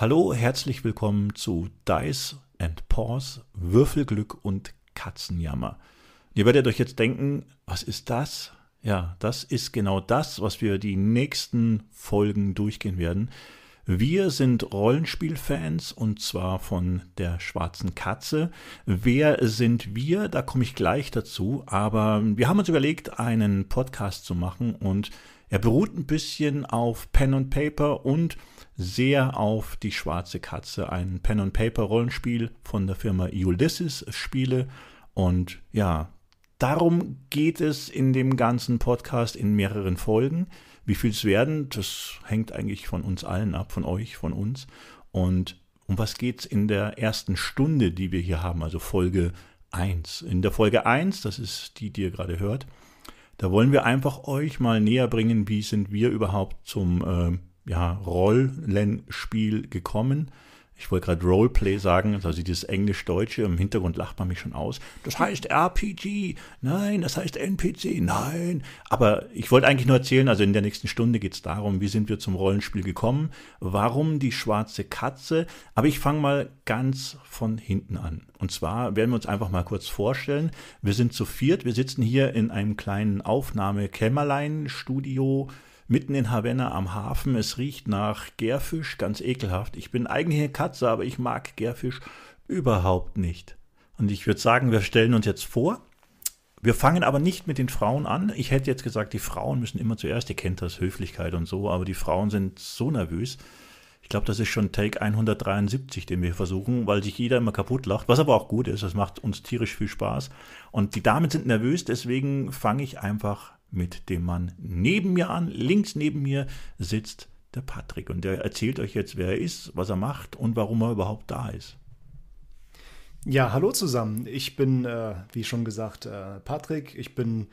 Hallo, herzlich willkommen zu Dice and Paws, Würfelglück und Katzenjammer. Ihr werdet euch jetzt denken, was ist das? Ja, das ist genau das, was wir die nächsten Folgen durchgehen werden. Wir sind Rollenspielfans und zwar von der schwarzen Katze. Wer sind wir? Da komme ich gleich dazu. Aber wir haben uns überlegt, einen Podcast zu machen und er beruht ein bisschen auf Pen und Paper und sehr auf die schwarze Katze, ein Pen-and-Paper-Rollenspiel von der Firma Ulysses spiele. Und ja, darum geht es in dem ganzen Podcast in mehreren Folgen. Wie viel es werden, das hängt eigentlich von uns allen ab, von euch, von uns. Und um was geht es in der ersten Stunde, die wir hier haben, also Folge 1. In der Folge 1, das ist die, die ihr gerade hört, da wollen wir einfach euch mal näher bringen, wie sind wir überhaupt zum äh, ja, Rollenspiel gekommen. Ich wollte gerade Roleplay sagen, also dieses Englisch-Deutsche, im Hintergrund lacht man mich schon aus. Das heißt RPG, nein, das heißt NPC, nein. Aber ich wollte eigentlich nur erzählen, also in der nächsten Stunde geht es darum, wie sind wir zum Rollenspiel gekommen, warum die schwarze Katze. Aber ich fange mal ganz von hinten an. Und zwar werden wir uns einfach mal kurz vorstellen. Wir sind zu viert, wir sitzen hier in einem kleinen aufnahme kämmerlein studio mitten in Havanna am Hafen. Es riecht nach Gärfisch, ganz ekelhaft. Ich bin eigentlich eine Katze, aber ich mag Gärfisch überhaupt nicht. Und ich würde sagen, wir stellen uns jetzt vor. Wir fangen aber nicht mit den Frauen an. Ich hätte jetzt gesagt, die Frauen müssen immer zuerst, ihr kennt das, Höflichkeit und so, aber die Frauen sind so nervös. Ich glaube, das ist schon Take 173, den wir versuchen, weil sich jeder immer kaputt lacht, was aber auch gut ist, das macht uns tierisch viel Spaß. Und die Damen sind nervös, deswegen fange ich einfach mit dem Mann neben mir an. Links neben mir sitzt der Patrick und der erzählt euch jetzt, wer er ist, was er macht und warum er überhaupt da ist. Ja, hallo zusammen. Ich bin, äh, wie schon gesagt, äh, Patrick. Ich bin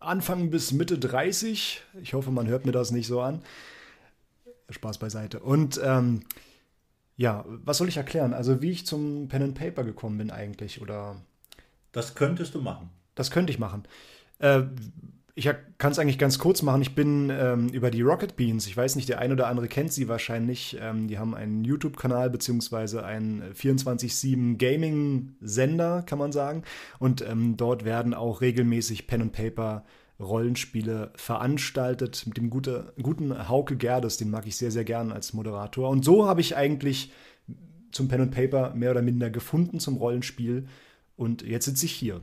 Anfang bis Mitte 30. Ich hoffe, man hört mir das nicht so an. Spaß beiseite. Und ähm, ja, was soll ich erklären? Also, wie ich zum Pen and Paper gekommen bin eigentlich, oder? Das könntest du machen. Das könnte ich machen. Äh, ich kann es eigentlich ganz kurz machen. Ich bin ähm, über die Rocket Beans, ich weiß nicht, der ein oder andere kennt sie wahrscheinlich. Ähm, die haben einen YouTube-Kanal beziehungsweise einen 24-7 äh, Gaming-Sender, kann man sagen. Und ähm, dort werden auch regelmäßig Pen and Paper Rollenspiele veranstaltet mit dem gute, guten Hauke Gerdes, den mag ich sehr, sehr gern als Moderator. Und so habe ich eigentlich zum Pen and Paper mehr oder minder gefunden, zum Rollenspiel. Und jetzt sitze ich hier.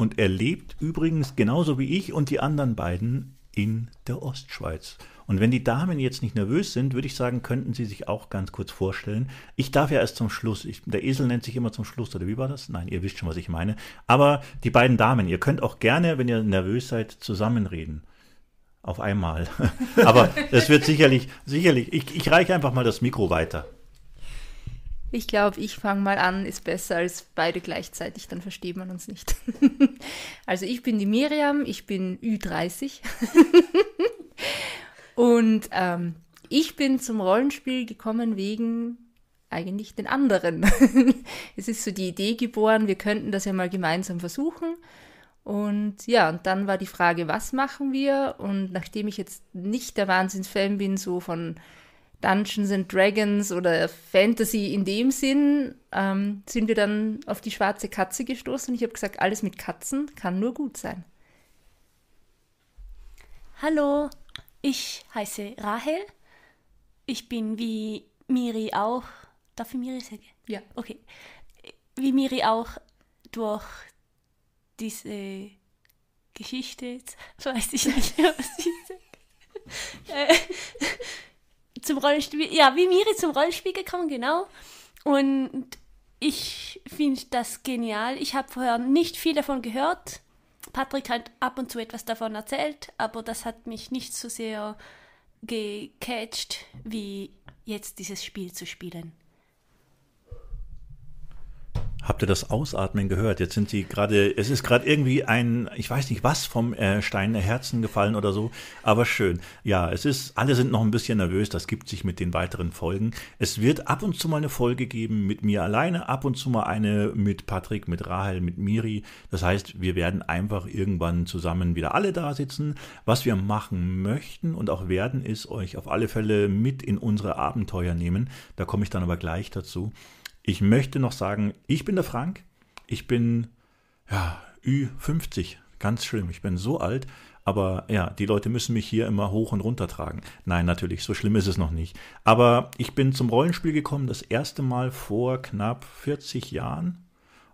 Und er lebt übrigens genauso wie ich und die anderen beiden in der Ostschweiz. Und wenn die Damen jetzt nicht nervös sind, würde ich sagen, könnten sie sich auch ganz kurz vorstellen. Ich darf ja erst zum Schluss, ich, der Esel nennt sich immer zum Schluss, oder wie war das? Nein, ihr wisst schon, was ich meine. Aber die beiden Damen, ihr könnt auch gerne, wenn ihr nervös seid, zusammenreden. Auf einmal. Aber es wird sicherlich, sicherlich, ich, ich reiche einfach mal das Mikro weiter. Ich glaube, ich fange mal an, ist besser als beide gleichzeitig, dann versteht man uns nicht. also ich bin die Miriam, ich bin Ü30 und ähm, ich bin zum Rollenspiel gekommen wegen eigentlich den anderen. es ist so die Idee geboren, wir könnten das ja mal gemeinsam versuchen. Und ja, und dann war die Frage, was machen wir? Und nachdem ich jetzt nicht der Wahnsinnsfan bin, so von Dungeons and Dragons oder Fantasy in dem Sinn, ähm, sind wir dann auf die schwarze Katze gestoßen. und Ich habe gesagt, alles mit Katzen kann nur gut sein. Hallo, ich heiße Rahel. Ich bin wie Miri auch. Darf ich Miri sagen? Ja. Okay. Wie Miri auch durch diese Geschichte, jetzt weiß ich nicht, was ich sage. Äh, zum Rollenspiel, ja, wie Miri zum Rollenspiel gekommen, genau. Und ich finde das genial. Ich habe vorher nicht viel davon gehört. Patrick hat ab und zu etwas davon erzählt, aber das hat mich nicht so sehr gecatcht, wie jetzt dieses Spiel zu spielen. Habt ihr das Ausatmen gehört? Jetzt sind sie gerade, es ist gerade irgendwie ein, ich weiß nicht was, vom äh, Stein der Herzen gefallen oder so, aber schön. Ja, es ist, alle sind noch ein bisschen nervös, das gibt sich mit den weiteren Folgen. Es wird ab und zu mal eine Folge geben mit mir alleine, ab und zu mal eine mit Patrick, mit Rahel, mit Miri. Das heißt, wir werden einfach irgendwann zusammen wieder alle da sitzen. Was wir machen möchten und auch werden, ist euch auf alle Fälle mit in unsere Abenteuer nehmen. Da komme ich dann aber gleich dazu. Ich möchte noch sagen, ich bin der Frank. Ich bin ja, Ü50. Ganz schlimm. Ich bin so alt. Aber ja, die Leute müssen mich hier immer hoch und runter tragen. Nein, natürlich, so schlimm ist es noch nicht. Aber ich bin zum Rollenspiel gekommen, das erste Mal vor knapp 40 Jahren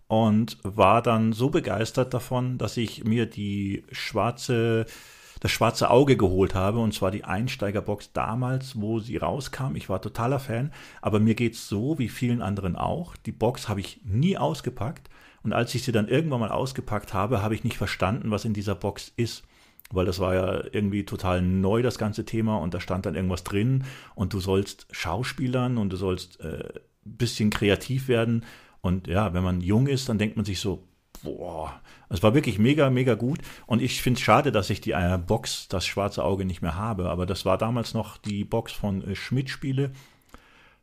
und war dann so begeistert davon, dass ich mir die schwarze das schwarze Auge geholt habe, und zwar die Einsteigerbox damals, wo sie rauskam. Ich war totaler Fan, aber mir geht es so wie vielen anderen auch. Die Box habe ich nie ausgepackt und als ich sie dann irgendwann mal ausgepackt habe, habe ich nicht verstanden, was in dieser Box ist weil das war ja irgendwie total neu, das ganze Thema, und da stand dann irgendwas drin, und du sollst Schauspielern und du sollst ein äh, bisschen kreativ werden. Und ja, wenn man jung ist, dann denkt man sich so, boah, es war wirklich mega, mega gut. Und ich finde es schade, dass ich die äh, Box, das schwarze Auge, nicht mehr habe. Aber das war damals noch die Box von äh, Schmidt-Spiele.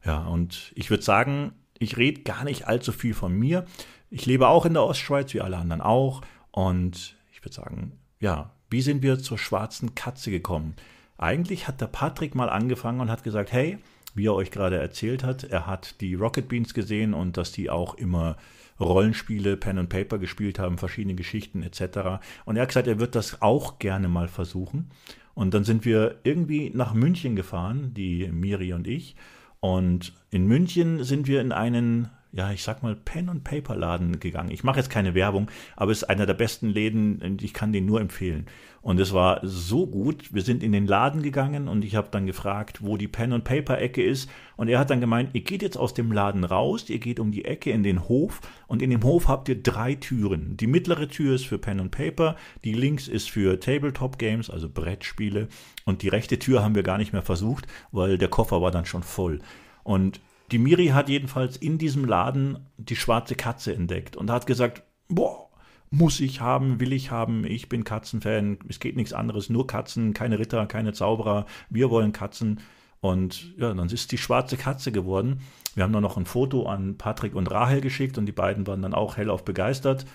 Ja, und ich würde sagen, ich rede gar nicht allzu viel von mir. Ich lebe auch in der Ostschweiz, wie alle anderen auch. Und ich würde sagen, ja, wie sind wir zur schwarzen Katze gekommen? Eigentlich hat der Patrick mal angefangen und hat gesagt, hey, wie er euch gerade erzählt hat. Er hat die Rocket Beans gesehen und dass die auch immer Rollenspiele, Pen and Paper gespielt haben, verschiedene Geschichten etc. Und er hat gesagt, er wird das auch gerne mal versuchen. Und dann sind wir irgendwie nach München gefahren, die Miri und ich. Und in München sind wir in einen ja, ich sag mal, Pen- und Paper-Laden gegangen. Ich mache jetzt keine Werbung, aber es ist einer der besten Läden, ich kann den nur empfehlen. Und es war so gut, wir sind in den Laden gegangen und ich habe dann gefragt, wo die Pen- und Paper-Ecke ist. Und er hat dann gemeint, ihr geht jetzt aus dem Laden raus, ihr geht um die Ecke in den Hof und in dem Hof habt ihr drei Türen. Die mittlere Tür ist für Pen und Paper, die links ist für Tabletop-Games, also Brettspiele. Und die rechte Tür haben wir gar nicht mehr versucht, weil der Koffer war dann schon voll. Und die Miri hat jedenfalls in diesem Laden die schwarze Katze entdeckt und hat gesagt, boah, muss ich haben, will ich haben, ich bin Katzenfan, es geht nichts anderes, nur Katzen, keine Ritter, keine Zauberer, wir wollen Katzen. Und ja, dann ist die schwarze Katze geworden. Wir haben dann noch ein Foto an Patrick und Rahel geschickt und die beiden waren dann auch hellauf begeistert.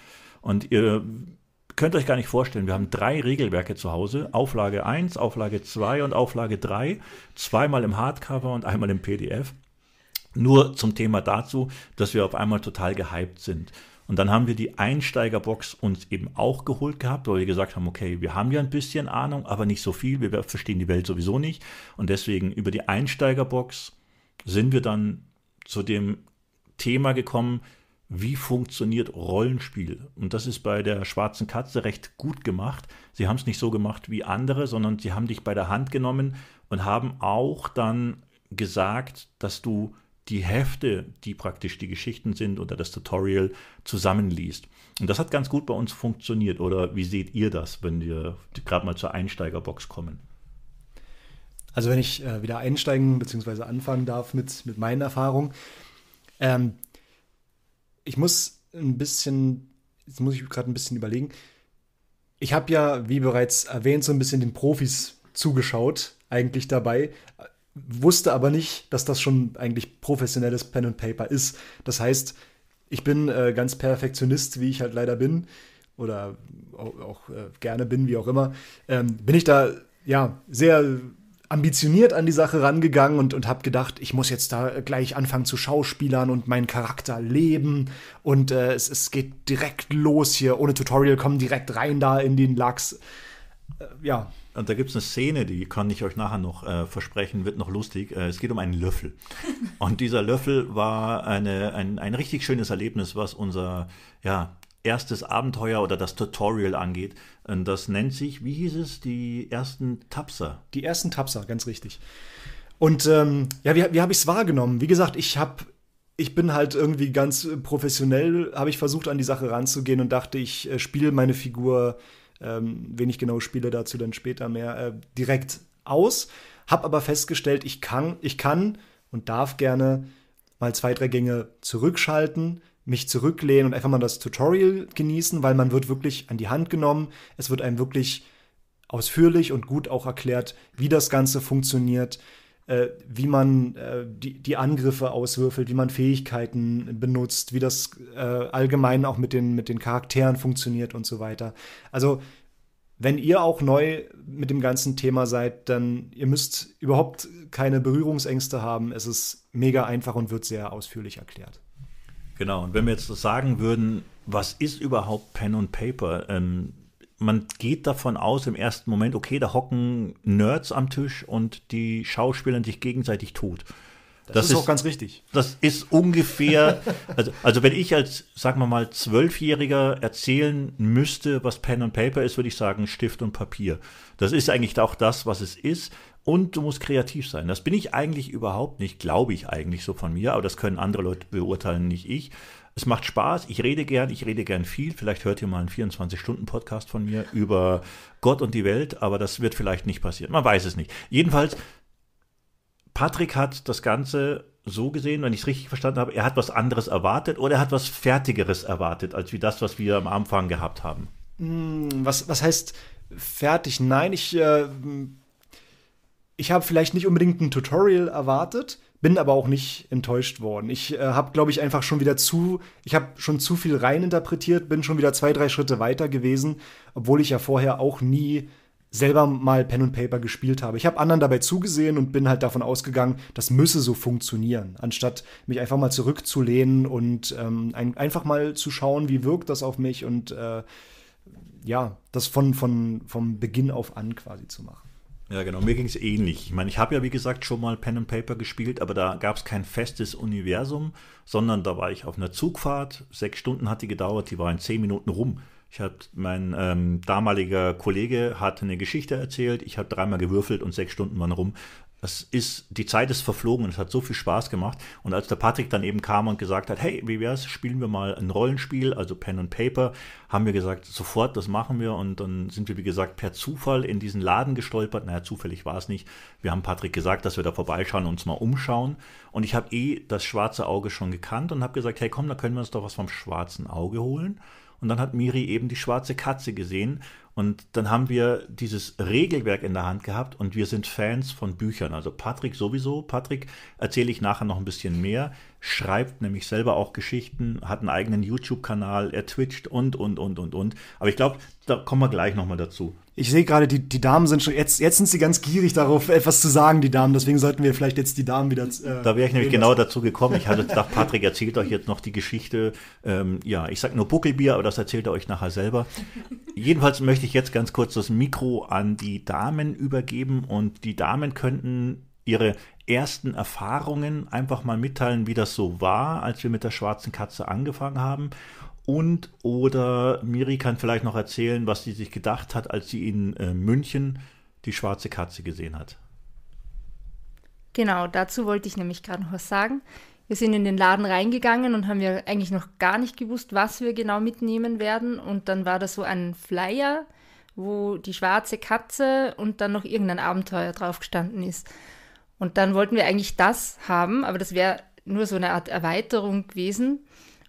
Und ihr könnt euch gar nicht vorstellen, wir haben drei Regelwerke zu Hause. Auflage 1, Auflage 2 und Auflage 3. Zweimal im Hardcover und einmal im PDF. Nur zum Thema dazu, dass wir auf einmal total gehypt sind. Und dann haben wir die Einsteigerbox uns eben auch geholt gehabt, weil wir gesagt haben, okay, wir haben ja ein bisschen Ahnung, aber nicht so viel, wir verstehen die Welt sowieso nicht. Und deswegen über die Einsteigerbox sind wir dann zu dem Thema gekommen, wie funktioniert Rollenspiel? Und das ist bei der schwarzen Katze recht gut gemacht. Sie haben es nicht so gemacht wie andere, sondern sie haben dich bei der Hand genommen und haben auch dann gesagt, dass du die Hefte, die praktisch die Geschichten sind oder das Tutorial zusammenliest. Und das hat ganz gut bei uns funktioniert. Oder wie seht ihr das, wenn wir gerade mal zur Einsteigerbox kommen? Also wenn ich äh, wieder einsteigen bzw. anfangen darf mit, mit meinen Erfahrungen. Ähm, ich muss ein bisschen, jetzt muss ich gerade ein bisschen überlegen. Ich habe ja, wie bereits erwähnt, so ein bisschen den Profis zugeschaut, eigentlich dabei wusste aber nicht, dass das schon eigentlich professionelles Pen and Paper ist. Das heißt, ich bin äh, ganz Perfektionist, wie ich halt leider bin oder auch, auch äh, gerne bin, wie auch immer, ähm, bin ich da ja sehr ambitioniert an die Sache rangegangen und, und habe gedacht, ich muss jetzt da gleich anfangen zu schauspielern und meinen Charakter leben und äh, es, es geht direkt los hier, ohne Tutorial, kommen direkt rein da in den Lachs. Äh, ja, und da gibt es eine Szene, die kann ich euch nachher noch äh, versprechen, wird noch lustig. Äh, es geht um einen Löffel. Und dieser Löffel war eine, ein, ein richtig schönes Erlebnis, was unser ja, erstes Abenteuer oder das Tutorial angeht. Und das nennt sich, wie hieß es, die ersten Tapser. Die ersten Tapser, ganz richtig. Und ähm, ja, wie, wie habe ich es wahrgenommen? Wie gesagt, ich habe ich bin halt irgendwie ganz professionell, habe ich versucht, an die Sache ranzugehen und dachte, ich äh, spiele meine Figur ähm, wenig genau Spiele dazu dann später mehr, äh, direkt aus. Hab aber festgestellt, ich kann, ich kann und darf gerne mal zwei, drei Gänge zurückschalten, mich zurücklehnen und einfach mal das Tutorial genießen, weil man wird wirklich an die Hand genommen. Es wird einem wirklich ausführlich und gut auch erklärt, wie das Ganze funktioniert äh, wie man äh, die, die Angriffe auswürfelt, wie man Fähigkeiten benutzt, wie das äh, allgemein auch mit den, mit den Charakteren funktioniert und so weiter. Also wenn ihr auch neu mit dem ganzen Thema seid, dann ihr müsst überhaupt keine Berührungsängste haben. Es ist mega einfach und wird sehr ausführlich erklärt. Genau, und wenn wir jetzt sagen würden, was ist überhaupt Pen und Paper? Ähm man geht davon aus im ersten Moment, okay, da hocken Nerds am Tisch und die Schauspieler sich gegenseitig tot. Das, das ist, ist, auch ganz richtig. Das ist ungefähr, also, also wenn ich als, sagen wir mal, Zwölfjähriger erzählen müsste, was Pen und Paper ist, würde ich sagen Stift und Papier. Das ist eigentlich auch das, was es ist. Und du musst kreativ sein. Das bin ich eigentlich überhaupt nicht, glaube ich eigentlich so von mir, aber das können andere Leute beurteilen, nicht ich es macht Spaß, ich rede gern, ich rede gern viel. Vielleicht hört ihr mal einen 24-Stunden-Podcast von mir über Gott und die Welt, aber das wird vielleicht nicht passieren. Man weiß es nicht. Jedenfalls, Patrick hat das Ganze so gesehen, wenn ich es richtig verstanden habe, er hat was anderes erwartet oder er hat was Fertigeres erwartet, als wie das, was wir am Anfang gehabt haben. Hm, was, was heißt fertig? Nein, ich, äh, ich habe vielleicht nicht unbedingt ein Tutorial erwartet, bin aber auch nicht enttäuscht worden. Ich äh, habe, glaube ich, einfach schon wieder zu, ich habe schon zu viel reininterpretiert, bin schon wieder zwei, drei Schritte weiter gewesen, obwohl ich ja vorher auch nie selber mal Pen und Paper gespielt habe. Ich habe anderen dabei zugesehen und bin halt davon ausgegangen, das müsse so funktionieren, anstatt mich einfach mal zurückzulehnen und ähm, ein, einfach mal zu schauen, wie wirkt das auf mich und äh, ja, das von, von, vom Beginn auf an quasi zu machen. Ja, genau, mir ging es ähnlich. Ich meine, ich habe ja, wie gesagt, schon mal Pen and Paper gespielt, aber da gab es kein festes Universum, sondern da war ich auf einer Zugfahrt. Sechs Stunden hat die gedauert, die war in zehn Minuten rum. Ich hat, mein ähm, damaliger Kollege hat eine Geschichte erzählt, ich habe dreimal gewürfelt und sechs Stunden waren rum es ist, die Zeit ist verflogen und es hat so viel Spaß gemacht. Und als der Patrick dann eben kam und gesagt hat, hey, wie wär's, spielen wir mal ein Rollenspiel, also Pen und Paper, haben wir gesagt, sofort, das machen wir. Und dann sind wir, wie gesagt, per Zufall in diesen Laden gestolpert. Naja, zufällig war es nicht. Wir haben Patrick gesagt, dass wir da vorbeischauen und uns mal umschauen. Und ich habe eh das schwarze Auge schon gekannt und habe gesagt, hey, komm, da können wir uns doch was vom schwarzen Auge holen. Und dann hat Miri eben die schwarze Katze gesehen und dann haben wir dieses Regelwerk in der Hand gehabt und wir sind Fans von Büchern. Also Patrick sowieso. Patrick erzähle ich nachher noch ein bisschen mehr. Schreibt nämlich selber auch Geschichten, hat einen eigenen YouTube-Kanal, er twitcht und, und, und, und, und. Aber ich glaube, da kommen wir gleich nochmal dazu ich sehe gerade, die, die Damen sind schon, jetzt, jetzt sind sie ganz gierig darauf, etwas zu sagen, die Damen. Deswegen sollten wir vielleicht jetzt die Damen wieder. Äh, da wäre ich nämlich genau lassen. dazu gekommen. Ich hatte gedacht, Patrick erzählt euch jetzt noch die Geschichte. Ähm, ja, ich sag nur Buckelbier, aber das erzählt er euch nachher selber. Jedenfalls möchte ich jetzt ganz kurz das Mikro an die Damen übergeben und die Damen könnten ihre ersten Erfahrungen einfach mal mitteilen, wie das so war, als wir mit der schwarzen Katze angefangen haben. Und oder Miri kann vielleicht noch erzählen, was sie sich gedacht hat, als sie in äh, München die schwarze Katze gesehen hat. Genau, dazu wollte ich nämlich gerade noch was sagen. Wir sind in den Laden reingegangen und haben ja eigentlich noch gar nicht gewusst, was wir genau mitnehmen werden. Und dann war da so ein Flyer, wo die schwarze Katze und dann noch irgendein Abenteuer drauf gestanden ist. Und dann wollten wir eigentlich das haben, aber das wäre nur so eine Art Erweiterung gewesen.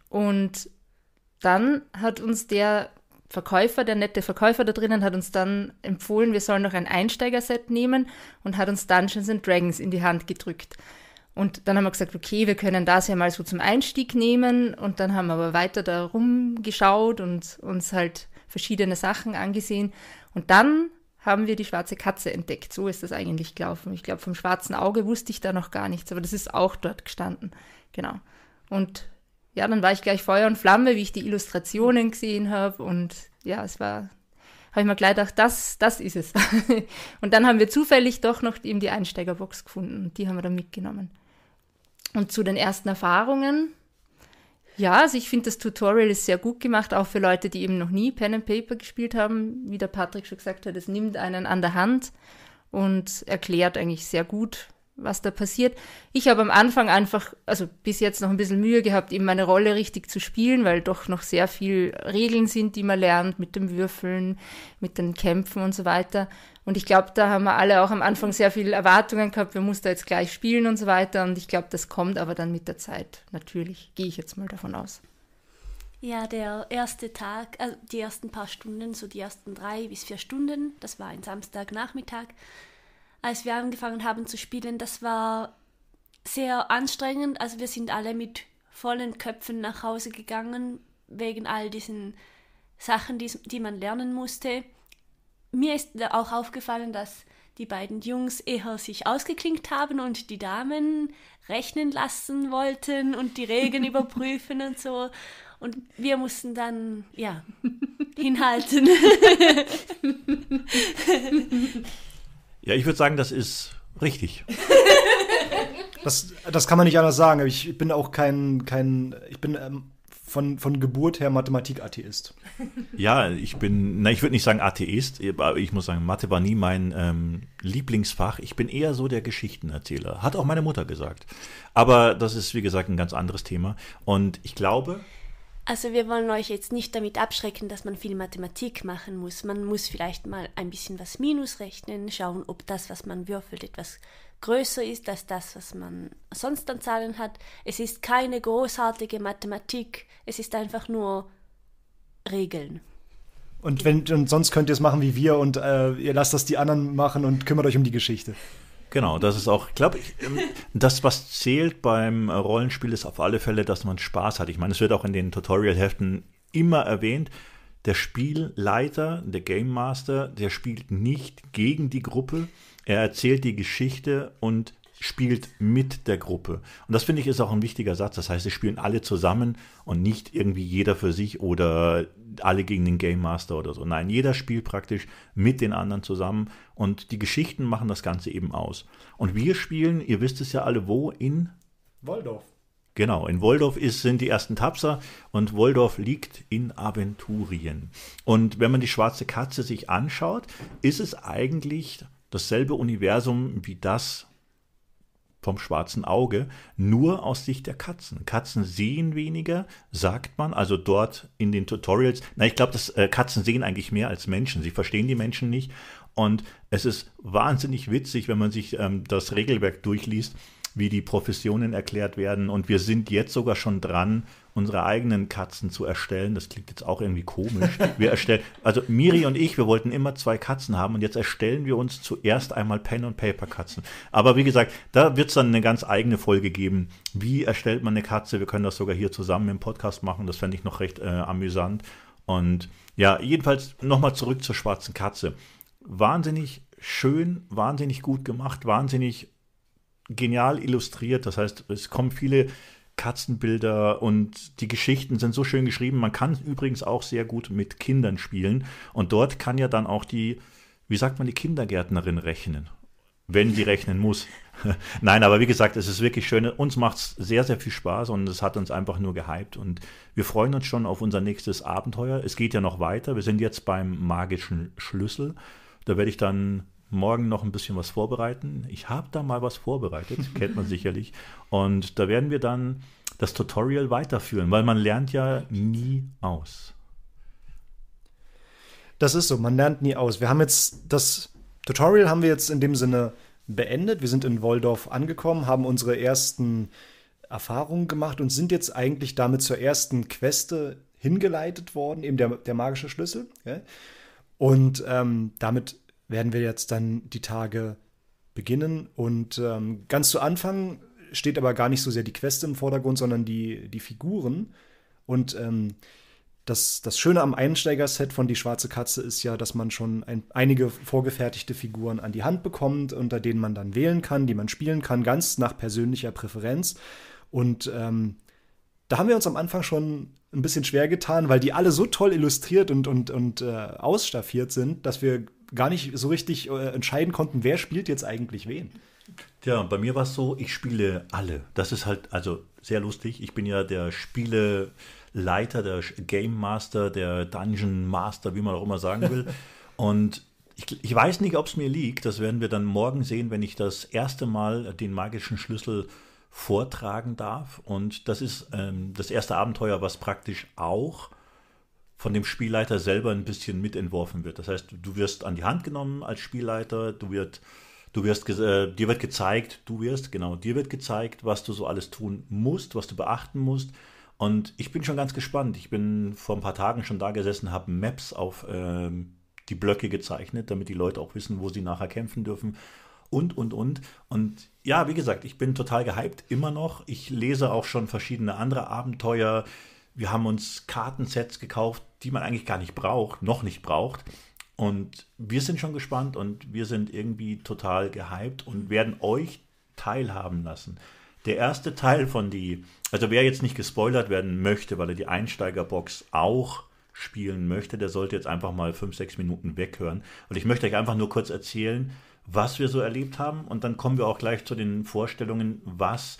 Und dann hat uns der Verkäufer, der nette Verkäufer da drinnen, hat uns dann empfohlen, wir sollen noch ein Einsteigerset nehmen und hat uns Dungeons and Dragons in die Hand gedrückt. Und dann haben wir gesagt, okay, wir können das ja mal so zum Einstieg nehmen. Und dann haben wir aber weiter da rumgeschaut und uns halt verschiedene Sachen angesehen. Und dann haben wir die schwarze Katze entdeckt. So ist das eigentlich gelaufen. Ich glaube, vom schwarzen Auge wusste ich da noch gar nichts, aber das ist auch dort gestanden. Genau. Und ja, dann war ich gleich Feuer und Flamme, wie ich die Illustrationen gesehen habe. Und ja, es war, habe ich mir gleich gedacht, das, das ist es. und dann haben wir zufällig doch noch eben die Einsteigerbox gefunden und die haben wir dann mitgenommen. Und zu den ersten Erfahrungen. Ja, also ich finde, das Tutorial ist sehr gut gemacht, auch für Leute, die eben noch nie Pen and Paper gespielt haben. Wie der Patrick schon gesagt hat, es nimmt einen an der Hand und erklärt eigentlich sehr gut, was da passiert. Ich habe am Anfang einfach, also bis jetzt noch ein bisschen Mühe gehabt, eben meine Rolle richtig zu spielen, weil doch noch sehr viel Regeln sind, die man lernt mit dem Würfeln, mit den Kämpfen und so weiter. Und ich glaube, da haben wir alle auch am Anfang sehr viele Erwartungen gehabt, wir muss da jetzt gleich spielen und so weiter. Und ich glaube, das kommt aber dann mit der Zeit. Natürlich gehe ich jetzt mal davon aus. Ja, der erste Tag, also die ersten paar Stunden, so die ersten drei bis vier Stunden, das war ein Samstagnachmittag, als wir angefangen haben zu spielen, das war sehr anstrengend. Also wir sind alle mit vollen Köpfen nach Hause gegangen, wegen all diesen Sachen, die, die man lernen musste. Mir ist auch aufgefallen, dass die beiden Jungs eher sich ausgeklinkt haben und die Damen rechnen lassen wollten und die Regeln überprüfen und so. Und wir mussten dann, ja, hinhalten. Ja, ich würde sagen, das ist richtig. das, das kann man nicht anders sagen. Ich bin auch kein, kein ich bin ähm, von, von Geburt her Mathematik-Atheist. Ja, ich bin, na, ich würde nicht sagen Atheist, aber ich muss sagen, Mathe war nie mein ähm, Lieblingsfach. Ich bin eher so der Geschichtenerzähler. Hat auch meine Mutter gesagt. Aber das ist, wie gesagt, ein ganz anderes Thema. Und ich glaube, also wir wollen euch jetzt nicht damit abschrecken, dass man viel Mathematik machen muss. Man muss vielleicht mal ein bisschen was minus rechnen, schauen, ob das, was man würfelt, etwas größer ist als das, was man sonst an Zahlen hat. Es ist keine großartige Mathematik, es ist einfach nur Regeln. Und, wenn, und sonst könnt ihr es machen wie wir und äh, ihr lasst das die anderen machen und kümmert euch um die Geschichte. Genau, das ist auch, glaube ich, ähm, das, was zählt beim Rollenspiel, ist auf alle Fälle, dass man Spaß hat. Ich meine, es wird auch in den Tutorial-Heften immer erwähnt, der Spielleiter, der Game Master, der spielt nicht gegen die Gruppe, er erzählt die Geschichte und spielt mit der Gruppe. Und das finde ich ist auch ein wichtiger Satz. Das heißt, es spielen alle zusammen und nicht irgendwie jeder für sich oder alle gegen den Game Master oder so. Nein, jeder spielt praktisch mit den anderen zusammen und die Geschichten machen das Ganze eben aus. Und wir spielen, ihr wisst es ja alle, wo? In Woldorf. Genau, in Woldorf ist, sind die ersten Tapser und Woldorf liegt in Aventurien. Und wenn man die schwarze Katze sich anschaut, ist es eigentlich dasselbe Universum wie das, vom schwarzen Auge, nur aus Sicht der Katzen. Katzen sehen weniger, sagt man, also dort in den Tutorials. Na, ich glaube, dass äh, Katzen sehen eigentlich mehr als Menschen. Sie verstehen die Menschen nicht. Und es ist wahnsinnig witzig, wenn man sich ähm, das Regelwerk durchliest, wie die Professionen erklärt werden. Und wir sind jetzt sogar schon dran, unsere eigenen Katzen zu erstellen. Das klingt jetzt auch irgendwie komisch. Wir erstellen, also Miri und ich, wir wollten immer zwei Katzen haben und jetzt erstellen wir uns zuerst einmal Pen und Paper Katzen. Aber wie gesagt, da wird es dann eine ganz eigene Folge geben. Wie erstellt man eine Katze? Wir können das sogar hier zusammen im Podcast machen. Das fände ich noch recht äh, amüsant. Und ja, jedenfalls nochmal zurück zur schwarzen Katze. Wahnsinnig schön, wahnsinnig gut gemacht, wahnsinnig genial illustriert. Das heißt, es kommen viele Katzenbilder und die Geschichten sind so schön geschrieben. Man kann übrigens auch sehr gut mit Kindern spielen. Und dort kann ja dann auch die, wie sagt man, die Kindergärtnerin rechnen. Wenn sie rechnen muss. Nein, aber wie gesagt, es ist wirklich schön. Uns macht es sehr, sehr viel Spaß und es hat uns einfach nur gehypt. Und wir freuen uns schon auf unser nächstes Abenteuer. Es geht ja noch weiter. Wir sind jetzt beim magischen Schlüssel. Da werde ich dann morgen noch ein bisschen was vorbereiten. Ich habe da mal was vorbereitet, kennt man sicherlich. Und da werden wir dann das Tutorial weiterführen, weil man lernt ja nie aus. Das ist so, man lernt nie aus. Wir haben jetzt das Tutorial haben wir jetzt in dem Sinne beendet. Wir sind in Woldorf angekommen, haben unsere ersten Erfahrungen gemacht und sind jetzt eigentlich damit zur ersten Queste hingeleitet worden, eben der, der magische Schlüssel. Ja? Und ähm, damit werden wir jetzt dann die Tage beginnen. Und ähm, ganz zu Anfang steht aber gar nicht so sehr die Quest im Vordergrund, sondern die, die Figuren. Und ähm, das, das Schöne am Einsteigerset von Die Schwarze Katze ist ja, dass man schon ein, einige vorgefertigte Figuren an die Hand bekommt, unter denen man dann wählen kann, die man spielen kann, ganz nach persönlicher Präferenz. Und ähm, da haben wir uns am Anfang schon ein bisschen schwer getan, weil die alle so toll illustriert und, und, und äh, ausstaffiert sind, dass wir gar nicht so richtig äh, entscheiden konnten, wer spielt jetzt eigentlich wen. Tja, bei mir war es so, ich spiele alle. Das ist halt also sehr lustig. Ich bin ja der Spieleleiter, der Game Master, der Dungeon Master, wie man auch immer sagen will. Und ich, ich weiß nicht, ob es mir liegt. Das werden wir dann morgen sehen, wenn ich das erste Mal den magischen Schlüssel vortragen darf. Und das ist ähm, das erste Abenteuer, was praktisch auch von dem Spielleiter selber ein bisschen mitentworfen wird. Das heißt, du wirst an die Hand genommen als Spielleiter, du wirst, du wirst äh, dir wird gezeigt, du wirst, genau, dir wird gezeigt, was du so alles tun musst, was du beachten musst. Und ich bin schon ganz gespannt. Ich bin vor ein paar Tagen schon da gesessen, habe Maps auf ähm, die Blöcke gezeichnet, damit die Leute auch wissen, wo sie nachher kämpfen dürfen. Und, und, und. Und ja, wie gesagt, ich bin total gehypt, immer noch. Ich lese auch schon verschiedene andere Abenteuer. Wir haben uns Kartensets gekauft, die man eigentlich gar nicht braucht, noch nicht braucht. Und wir sind schon gespannt und wir sind irgendwie total gehypt und werden euch teilhaben lassen. Der erste Teil von die, also wer jetzt nicht gespoilert werden möchte, weil er die Einsteigerbox auch spielen möchte, der sollte jetzt einfach mal fünf, sechs Minuten weghören. Und ich möchte euch einfach nur kurz erzählen, was wir so erlebt haben. Und dann kommen wir auch gleich zu den Vorstellungen, was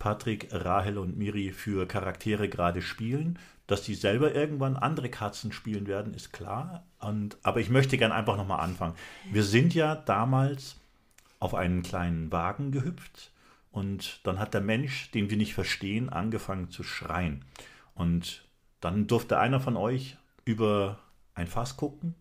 Patrick, Rahel und Miri für Charaktere gerade spielen. Dass die selber irgendwann andere Katzen spielen werden, ist klar. Und, aber ich möchte gern einfach nochmal anfangen. Wir sind ja damals auf einen kleinen Wagen gehüpft und dann hat der Mensch, den wir nicht verstehen, angefangen zu schreien. Und dann durfte einer von euch über ein Fass gucken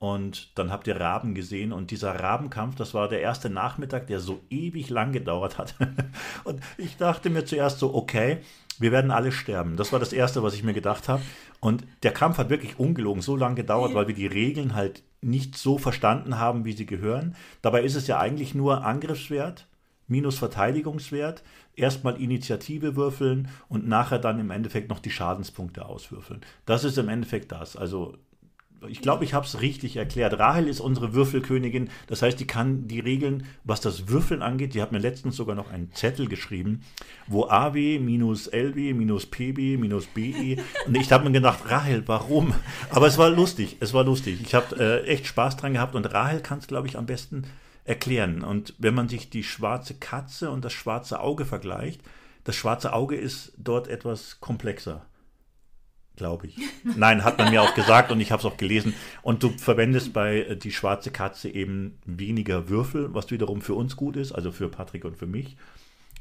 und dann habt ihr Raben gesehen und dieser Rabenkampf, das war der erste Nachmittag, der so ewig lang gedauert hat. Und ich dachte mir zuerst so, okay, wir werden alle sterben. Das war das Erste, was ich mir gedacht habe. Und der Kampf hat wirklich ungelogen so lange gedauert, weil wir die Regeln halt nicht so verstanden haben, wie sie gehören. Dabei ist es ja eigentlich nur Angriffswert minus Verteidigungswert, erstmal Initiative würfeln und nachher dann im Endeffekt noch die Schadenspunkte auswürfeln. Das ist im Endeffekt das. Also ich glaube, ich habe es richtig erklärt. Rahel ist unsere Würfelkönigin. Das heißt, die kann die Regeln, was das Würfeln angeht, die hat mir letztens sogar noch einen Zettel geschrieben, wo AW minus LB minus PB minus BE. Und ich habe mir gedacht, Rahel, warum? Aber es war lustig. Es war lustig. Ich habe äh, echt Spaß dran gehabt und Rahel kann es, glaube ich, am besten erklären. Und wenn man sich die schwarze Katze und das schwarze Auge vergleicht, das schwarze Auge ist dort etwas komplexer glaube ich. Nein, hat man mir auch gesagt und ich habe es auch gelesen. Und du verwendest bei äh, Die schwarze Katze eben weniger Würfel, was wiederum für uns gut ist, also für Patrick und für mich.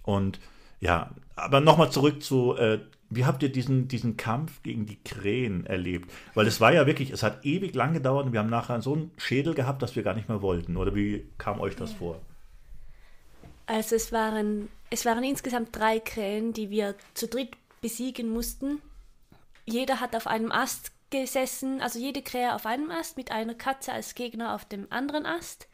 Und ja, aber nochmal zurück zu, äh, wie habt ihr diesen, diesen Kampf gegen die Krähen erlebt? Weil es war ja wirklich, es hat ewig lang gedauert und wir haben nachher so einen Schädel gehabt, dass wir gar nicht mehr wollten. Oder wie kam euch das vor? Also es waren, es waren insgesamt drei Krähen, die wir zu dritt besiegen mussten jeder hat auf einem Ast gesessen, also jede Krähe auf einem Ast mit einer Katze als Gegner auf dem anderen Ast.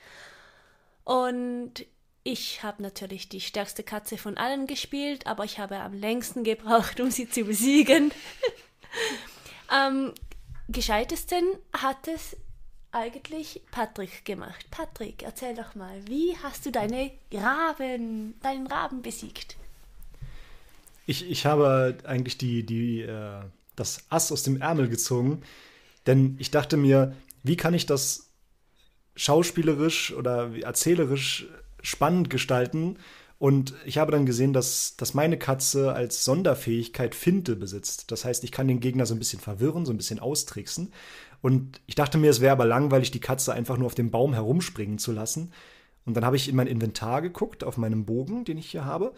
Und ich habe natürlich die stärkste Katze von allen gespielt, aber ich habe am längsten gebraucht, um sie zu besiegen. am gescheitesten hat es eigentlich Patrick gemacht. Patrick, erzähl doch mal, wie hast du deine Raben, deinen Raben besiegt? Ich, ich habe eigentlich die, die äh, das Ass aus dem Ärmel gezogen. Denn ich dachte mir, wie kann ich das schauspielerisch oder erzählerisch spannend gestalten? Und ich habe dann gesehen, dass, dass meine Katze als Sonderfähigkeit Finte besitzt. Das heißt, ich kann den Gegner so ein bisschen verwirren, so ein bisschen austricksen. Und ich dachte mir, es wäre aber langweilig, die Katze einfach nur auf dem Baum herumspringen zu lassen. Und dann habe ich in mein Inventar geguckt, auf meinem Bogen, den ich hier habe,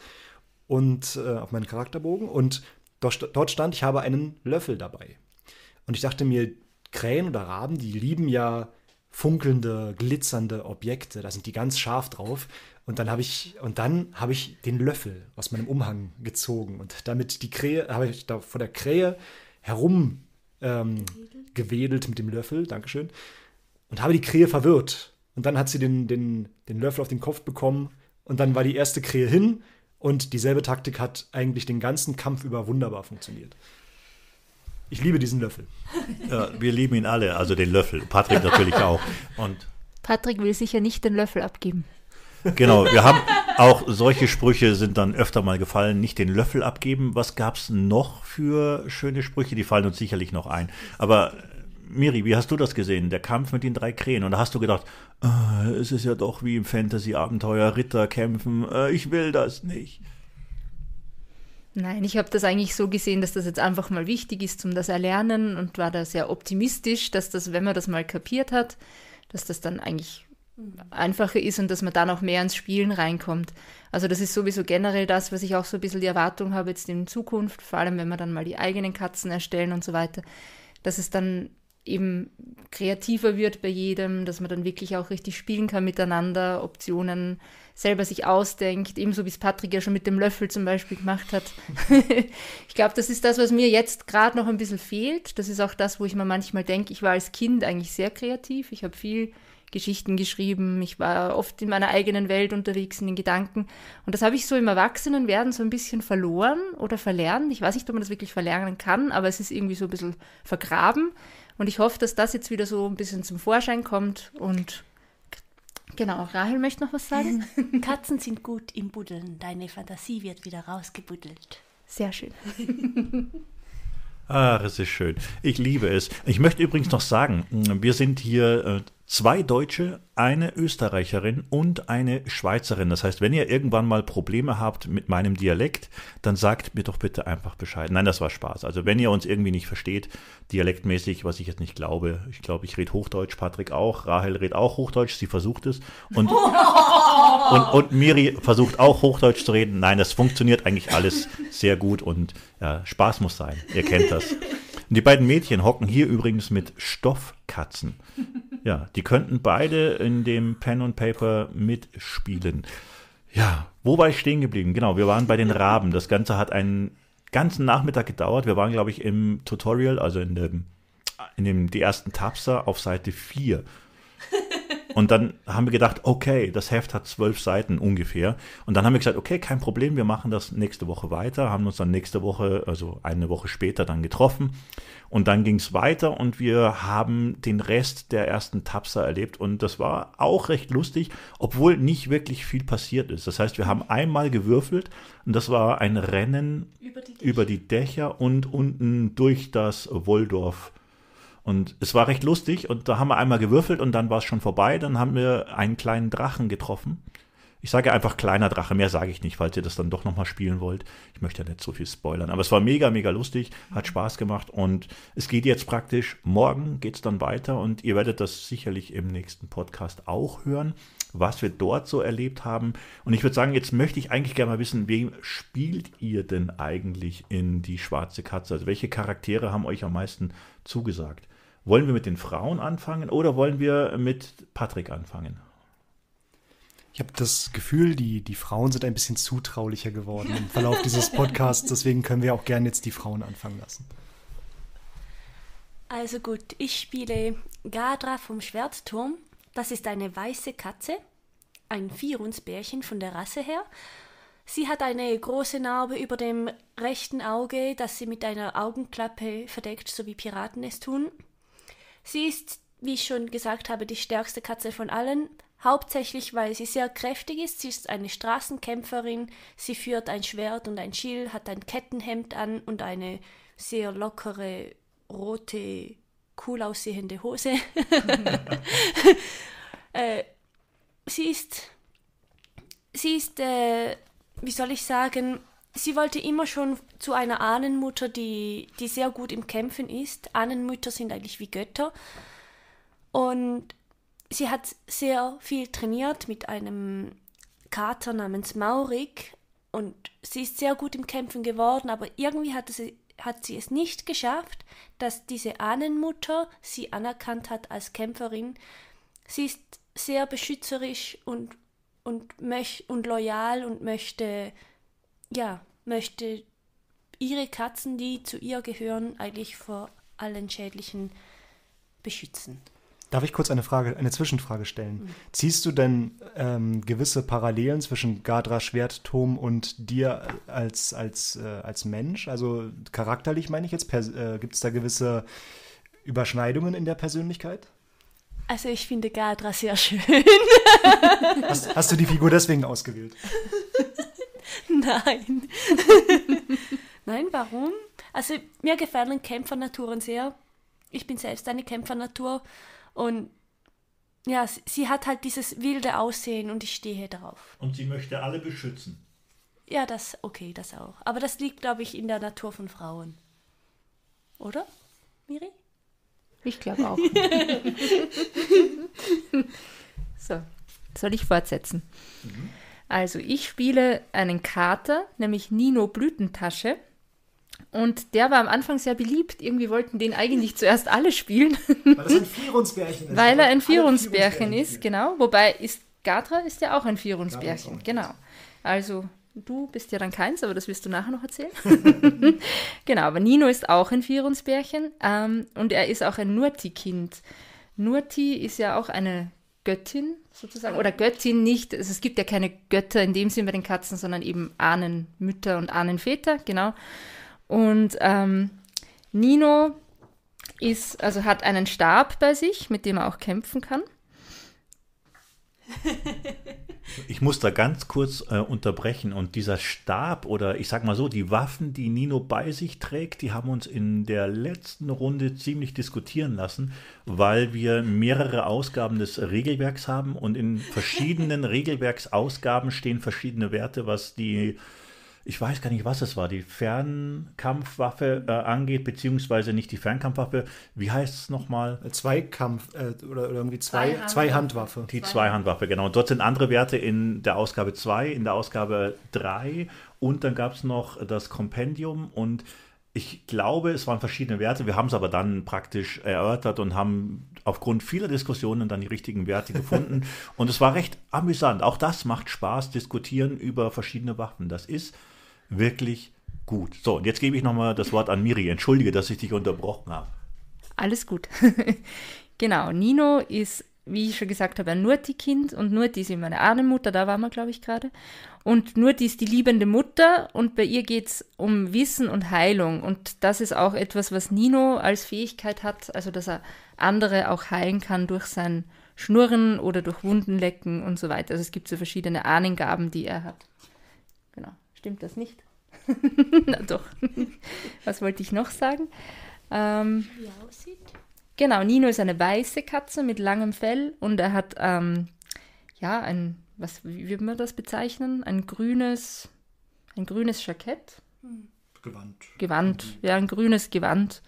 und äh, auf meinen Charakterbogen. Und dort stand, ich habe einen Löffel dabei. Und ich dachte mir, Krähen oder Raben, die lieben ja funkelnde, glitzernde Objekte. Da sind die ganz scharf drauf. Und dann habe ich, und dann habe ich den Löffel aus meinem Umhang gezogen. Und damit die Krähe, habe ich da vor der Krähe herum ähm, gewedelt mit dem Löffel, Dankeschön, und habe die Krähe verwirrt. Und dann hat sie den, den, den Löffel auf den Kopf bekommen. Und dann war die erste Krähe hin und dieselbe Taktik hat eigentlich den ganzen Kampf über wunderbar funktioniert. Ich liebe diesen Löffel. Ja, wir lieben ihn alle, also den Löffel. Patrick natürlich auch. Und Patrick will sicher nicht den Löffel abgeben. Genau, wir haben auch solche Sprüche sind dann öfter mal gefallen. Nicht den Löffel abgeben. Was gab es noch für schöne Sprüche? Die fallen uns sicherlich noch ein. Aber Miri, wie hast du das gesehen? Der Kampf mit den drei Krähen. Und da hast du gedacht, Ah, es ist ja doch wie im Fantasy-Abenteuer Ritter kämpfen, ah, ich will das nicht. Nein, ich habe das eigentlich so gesehen, dass das jetzt einfach mal wichtig ist um das Erlernen und war da sehr optimistisch, dass das, wenn man das mal kapiert hat, dass das dann eigentlich einfacher ist und dass man dann auch mehr ins Spielen reinkommt. Also das ist sowieso generell das, was ich auch so ein bisschen die Erwartung habe jetzt in Zukunft, vor allem wenn wir dann mal die eigenen Katzen erstellen und so weiter, dass es dann eben kreativer wird bei jedem, dass man dann wirklich auch richtig spielen kann miteinander, Optionen selber sich ausdenkt, ebenso wie es Patrick ja schon mit dem Löffel zum Beispiel gemacht hat. ich glaube, das ist das, was mir jetzt gerade noch ein bisschen fehlt. Das ist auch das, wo ich mir manchmal denke, ich war als Kind eigentlich sehr kreativ. Ich habe viel Geschichten geschrieben, ich war oft in meiner eigenen Welt unterwegs in den Gedanken. Und das habe ich so im Erwachsenenwerden so ein bisschen verloren oder verlernt. Ich weiß nicht, ob man das wirklich verlernen kann, aber es ist irgendwie so ein bisschen vergraben. Und ich hoffe, dass das jetzt wieder so ein bisschen zum Vorschein kommt. Und genau, Rahel möchte noch was sagen. Katzen sind gut im Buddeln. Deine Fantasie wird wieder rausgebuddelt. Sehr schön. Ach, ah, es ist schön. Ich liebe es. Ich möchte übrigens noch sagen, wir sind hier äh, Zwei Deutsche, eine Österreicherin und eine Schweizerin. Das heißt, wenn ihr irgendwann mal Probleme habt mit meinem Dialekt, dann sagt mir doch bitte einfach Bescheid. Nein, das war Spaß. Also wenn ihr uns irgendwie nicht versteht, dialektmäßig, was ich jetzt nicht glaube. Ich glaube, ich rede Hochdeutsch, Patrick auch, Rahel redet auch Hochdeutsch, sie versucht es. Und, und, und Miri versucht auch Hochdeutsch zu reden. Nein, das funktioniert eigentlich alles sehr gut und ja, Spaß muss sein. Ihr kennt das. Und die beiden Mädchen hocken hier übrigens mit Stoffkatzen. Ja, die könnten beide in dem Pen und Paper mitspielen. Ja, wo war ich stehen geblieben? Genau, wir waren bei den Raben. Das Ganze hat einen ganzen Nachmittag gedauert. Wir waren, glaube ich, im Tutorial, also in dem, in dem die ersten Tabster auf Seite 4. Und dann haben wir gedacht, okay, das Heft hat zwölf Seiten ungefähr. Und dann haben wir gesagt, okay, kein Problem, wir machen das nächste Woche weiter, haben uns dann nächste Woche, also eine Woche später dann getroffen. Und dann ging es weiter und wir haben den Rest der ersten Tapsa erlebt. Und das war auch recht lustig, obwohl nicht wirklich viel passiert ist. Das heißt, wir haben einmal gewürfelt und das war ein Rennen über die Dächer, über die Dächer und unten durch das Wolldorf. Und es war recht lustig und da haben wir einmal gewürfelt und dann war es schon vorbei. Dann haben wir einen kleinen Drachen getroffen. Ich sage einfach kleiner Drache, mehr sage ich nicht, falls ihr das dann doch nochmal spielen wollt. Ich möchte ja nicht so viel spoilern, aber es war mega, mega lustig, hat Spaß gemacht und es geht jetzt praktisch, morgen geht es dann weiter und ihr werdet das sicherlich im nächsten Podcast auch hören, was wir dort so erlebt haben. Und ich würde sagen, jetzt möchte ich eigentlich gerne mal wissen, wem spielt ihr denn eigentlich in die schwarze Katze? Also welche Charaktere haben euch am meisten zugesagt? Wollen wir mit den Frauen anfangen oder wollen wir mit Patrick anfangen? Ich habe das Gefühl, die, die Frauen sind ein bisschen zutraulicher geworden im Verlauf dieses Podcasts. Deswegen können wir auch gerne jetzt die Frauen anfangen lassen. Also gut, ich spiele Gadra vom Schwertturm. Das ist eine weiße Katze, ein Virensbärchen von der Rasse her. Sie hat eine große Narbe über dem rechten Auge, das sie mit einer Augenklappe verdeckt, so wie Piraten es tun. Sie ist, wie ich schon gesagt habe, die stärkste Katze von allen, hauptsächlich weil sie sehr kräftig ist. Sie ist eine Straßenkämpferin, sie führt ein Schwert und ein Schild, hat ein Kettenhemd an und eine sehr lockere, rote, cool aussehende Hose. äh, sie ist, sie ist, äh, wie soll ich sagen, sie wollte immer schon zu einer Ahnenmutter, die, die sehr gut im Kämpfen ist. Ahnenmütter sind eigentlich wie Götter. Und sie hat sehr viel trainiert mit einem Kater namens Maurik. Und sie ist sehr gut im Kämpfen geworden, aber irgendwie hat sie, hat sie es nicht geschafft, dass diese Ahnenmutter sie anerkannt hat als Kämpferin. Sie ist sehr beschützerisch und, und, möch, und loyal und möchte, ja, möchte ihre Katzen, die zu ihr gehören, eigentlich vor allen Schädlichen beschützen. Darf ich kurz eine Frage, eine Zwischenfrage stellen? Mhm. Ziehst du denn ähm, gewisse Parallelen zwischen Gadra Schwertturm und dir als, als, äh, als Mensch? Also charakterlich meine ich jetzt, äh, gibt es da gewisse Überschneidungen in der Persönlichkeit? Also ich finde Gadra sehr schön. hast, hast du die Figur deswegen ausgewählt? Nein. Nein, warum? Also mir gefallen Kämpfernaturen sehr. Ich bin selbst eine Kämpfernatur und ja, sie hat halt dieses wilde Aussehen und ich stehe darauf. Und sie möchte alle beschützen. Ja, das, okay, das auch. Aber das liegt, glaube ich, in der Natur von Frauen. Oder, Miri? Ich glaube auch. so, soll ich fortsetzen? Mhm. Also, ich spiele einen Kater, nämlich Nino Blütentasche. Und der war am Anfang sehr beliebt. Irgendwie wollten den eigentlich zuerst alle spielen. Weil das ein Vierungsbärchen ist. Weil er ein Vierungsbärchen ist, genau. Wobei ist Gatra ist ja auch ein Vierungsbärchen, genau. Also du bist ja dann keins, aber das wirst du nachher noch erzählen. genau, aber Nino ist auch ein Vierungsbärchen ähm, und er ist auch ein Nurti-Kind. Nurti ist ja auch eine Göttin sozusagen, oder Göttin nicht, also es gibt ja keine Götter in dem Sinn bei den Katzen, sondern eben Ahnenmütter und Ahnenväter, genau. Und ähm, Nino ist, also hat einen Stab bei sich, mit dem er auch kämpfen kann. Ich muss da ganz kurz äh, unterbrechen und dieser Stab oder ich sag mal so, die Waffen, die Nino bei sich trägt, die haben uns in der letzten Runde ziemlich diskutieren lassen, weil wir mehrere Ausgaben des Regelwerks haben und in verschiedenen Regelwerksausgaben stehen verschiedene Werte, was die äh, ich weiß gar nicht, was es war, die Fernkampfwaffe äh, angeht, beziehungsweise nicht die Fernkampfwaffe, wie heißt es nochmal? Äh, Zweikampf äh, oder, oder, irgendwie zwei, Zweihandwaffe. Zwei die Zweihandwaffe, genau. Und dort sind andere Werte in der Ausgabe 2, in der Ausgabe 3 und dann gab es noch das Kompendium und ich glaube, es waren verschiedene Werte. Wir haben es aber dann praktisch erörtert und haben aufgrund vieler Diskussionen dann die richtigen Werte gefunden. und es war recht amüsant. Auch das macht Spaß, diskutieren über verschiedene Waffen. Das ist wirklich gut. So, und jetzt gebe ich nochmal das Wort an Miri. Entschuldige, dass ich dich unterbrochen habe. Alles gut. genau, Nino ist, wie ich schon gesagt habe, ein Nurti-Kind und Nurti ist immer eine Ahnenmutter, da waren wir, glaube ich, gerade. Und Nurti ist die liebende Mutter und bei ihr geht es um Wissen und Heilung. Und das ist auch etwas, was Nino als Fähigkeit hat, also dass er andere auch heilen kann durch sein Schnurren oder durch Wundenlecken und so weiter. Also es gibt so verschiedene Ahnengaben, die er hat. Genau stimmt das nicht. Na doch. Was wollte ich noch sagen? Ähm, Wie aussieht? Genau, Nino ist eine weiße Katze mit langem Fell und er hat ähm, ja ein, was wie würde man das bezeichnen? Ein grünes, ein grünes Jackett. Hm. Gewand. Gewand, ja, ein grünes Gewand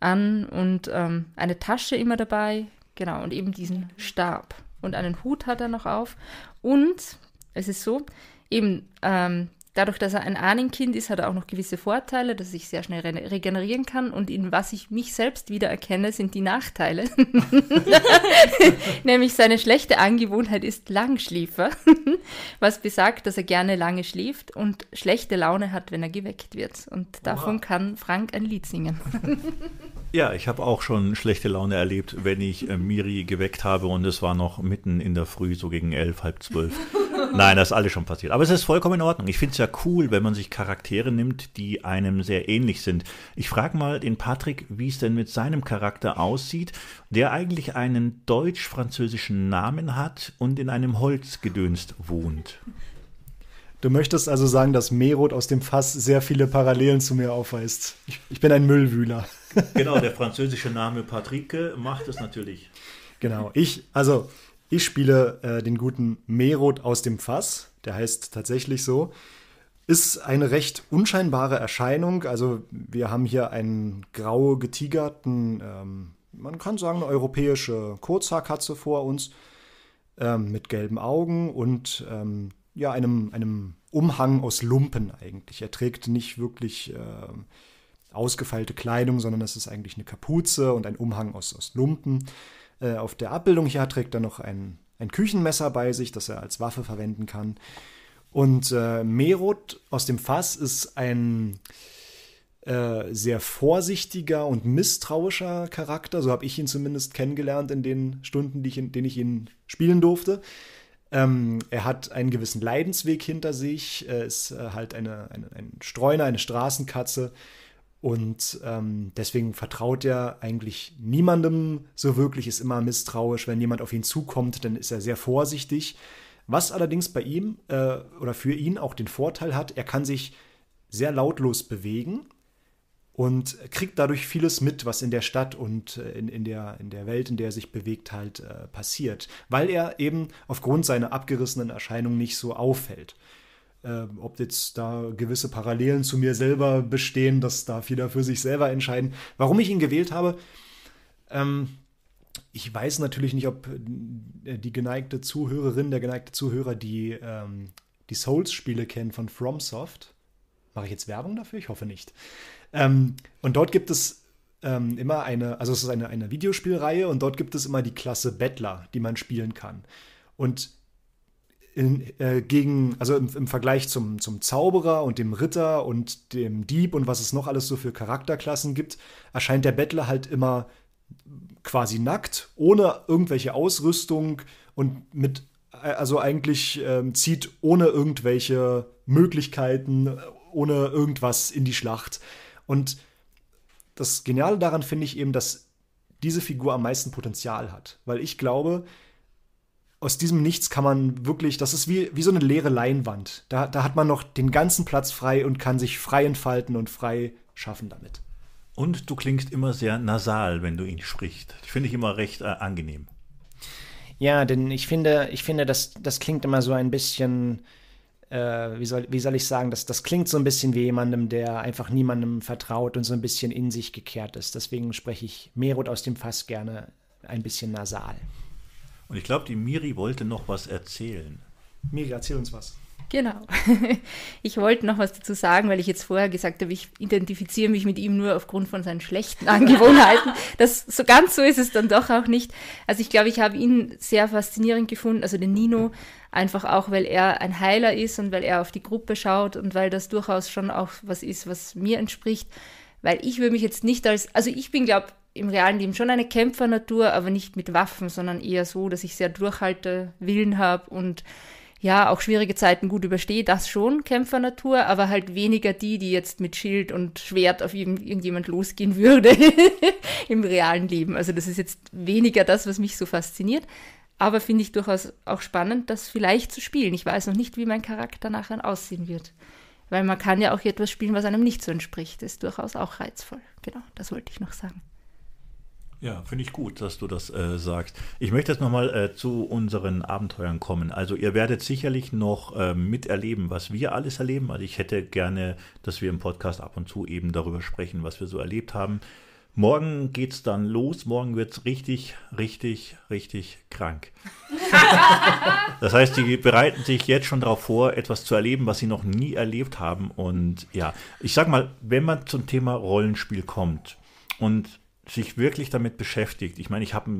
an und ähm, eine Tasche immer dabei, genau, und eben diesen Stab. Und einen Hut hat er noch auf. Und es ist so, eben ähm, Dadurch, dass er ein Ahnenkind ist, hat er auch noch gewisse Vorteile, dass ich sehr schnell re regenerieren kann. Und in was ich mich selbst wiedererkenne, sind die Nachteile. Nämlich seine schlechte Angewohnheit ist Langschläfer, was besagt, dass er gerne lange schläft und schlechte Laune hat, wenn er geweckt wird. Und davon Oha. kann Frank ein Lied singen. ja, ich habe auch schon schlechte Laune erlebt, wenn ich äh, Miri geweckt habe und es war noch mitten in der Früh, so gegen elf, halb zwölf. Nein, das ist alles schon passiert. Aber es ist vollkommen in Ordnung. Ich finde es ja cool, wenn man sich Charaktere nimmt, die einem sehr ähnlich sind. Ich frage mal den Patrick, wie es denn mit seinem Charakter aussieht, der eigentlich einen deutsch-französischen Namen hat und in einem Holzgedönst wohnt. Du möchtest also sagen, dass Merod aus dem Fass sehr viele Parallelen zu mir aufweist. Ich, ich bin ein Müllwühler. genau, der französische Name Patrick macht es natürlich. Genau, ich, also ich spiele äh, den guten Merod aus dem Fass, der heißt tatsächlich so. Ist eine recht unscheinbare Erscheinung. Also wir haben hier einen grau getigerten, ähm, man kann sagen, eine europäische Kurzhaarkatze vor uns ähm, mit gelben Augen und ähm, ja, einem, einem Umhang aus Lumpen eigentlich. Er trägt nicht wirklich äh, ausgefeilte Kleidung, sondern es ist eigentlich eine Kapuze und ein Umhang aus, aus Lumpen. Äh, auf der Abbildung hier trägt er noch ein, ein Küchenmesser bei sich, das er als Waffe verwenden kann. Und äh, Merod aus dem Fass ist ein äh, sehr vorsichtiger und misstrauischer Charakter. So habe ich ihn zumindest kennengelernt in den Stunden, die ich in denen ich ihn spielen durfte. Ähm, er hat einen gewissen Leidensweg hinter sich, er ist äh, halt eine, eine, ein Streuner, eine Straßenkatze und ähm, deswegen vertraut er eigentlich niemandem so wirklich, ist immer misstrauisch. Wenn jemand auf ihn zukommt, dann ist er sehr vorsichtig. Was allerdings bei ihm äh, oder für ihn auch den Vorteil hat, er kann sich sehr lautlos bewegen und kriegt dadurch vieles mit, was in der Stadt und äh, in, in, der, in der Welt, in der er sich bewegt, halt äh, passiert, weil er eben aufgrund seiner abgerissenen Erscheinung nicht so auffällt. Ähm, ob jetzt da gewisse Parallelen zu mir selber bestehen, das darf jeder für sich selber entscheiden. Warum ich ihn gewählt habe, ähm, ich weiß natürlich nicht, ob äh, die geneigte Zuhörerin, der geneigte Zuhörer, die ähm, die Souls-Spiele kennt von FromSoft. Mache ich jetzt Werbung dafür? Ich hoffe nicht. Ähm, und dort gibt es ähm, immer eine, also es ist eine, eine Videospielreihe und dort gibt es immer die Klasse Bettler, die man spielen kann. Und in, äh, gegen, also im, im, Vergleich zum, zum Zauberer und dem Ritter und dem Dieb und was es noch alles so für Charakterklassen gibt, erscheint der Bettler halt immer quasi nackt, ohne irgendwelche Ausrüstung und mit, äh, also eigentlich ähm, zieht ohne irgendwelche Möglichkeiten, ohne irgendwas in die Schlacht. Und das Geniale daran finde ich eben, dass diese Figur am meisten Potenzial hat, weil ich glaube, aus diesem Nichts kann man wirklich, das ist wie, wie so eine leere Leinwand. Da, da hat man noch den ganzen Platz frei und kann sich frei entfalten und frei schaffen damit. Und du klingst immer sehr nasal, wenn du ihn sprichst. Das finde ich immer recht äh, angenehm. Ja, denn ich finde, ich finde, das, das klingt immer so ein bisschen, äh, wie, soll, wie soll ich sagen, das, das klingt so ein bisschen wie jemandem, der einfach niemandem vertraut und so ein bisschen in sich gekehrt ist. Deswegen spreche ich Merut aus dem Fass gerne ein bisschen nasal. Und ich glaube, die Miri wollte noch was erzählen. Miri, erzähl uns was. Genau. Ich wollte noch was dazu sagen, weil ich jetzt vorher gesagt habe, ich identifiziere mich mit ihm nur aufgrund von seinen schlechten Angewohnheiten. Das so ganz so ist es dann doch auch nicht. Also ich glaube, ich habe ihn sehr faszinierend gefunden, also den Nino, einfach auch, weil er ein Heiler ist und weil er auf die Gruppe schaut und weil das durchaus schon auch was ist, was mir entspricht. Weil ich würde mich jetzt nicht als, also ich bin, glaube im realen Leben schon eine Kämpfernatur, aber nicht mit Waffen, sondern eher so, dass ich sehr durchhalte, Willen habe und ja, auch schwierige Zeiten gut überstehe, das schon, Kämpfernatur, aber halt weniger die, die jetzt mit Schild und Schwert auf irgendjemand losgehen würde im realen Leben. Also das ist jetzt weniger das, was mich so fasziniert, aber finde ich durchaus auch spannend, das vielleicht zu spielen. Ich weiß noch nicht, wie mein Charakter nachher aussehen wird. Weil man kann ja auch etwas spielen, was einem nicht so entspricht. Das ist durchaus auch reizvoll. Genau, das wollte ich noch sagen. Ja, finde ich gut, dass du das äh, sagst. Ich möchte jetzt nochmal äh, zu unseren Abenteuern kommen. Also ihr werdet sicherlich noch äh, miterleben, was wir alles erleben. Also ich hätte gerne, dass wir im Podcast ab und zu eben darüber sprechen, was wir so erlebt haben. Morgen geht's dann los, morgen wird's richtig, richtig, richtig krank. das heißt, die bereiten sich jetzt schon darauf vor, etwas zu erleben, was sie noch nie erlebt haben. Und ja, ich sag mal, wenn man zum Thema Rollenspiel kommt und sich wirklich damit beschäftigt, ich meine, ich habe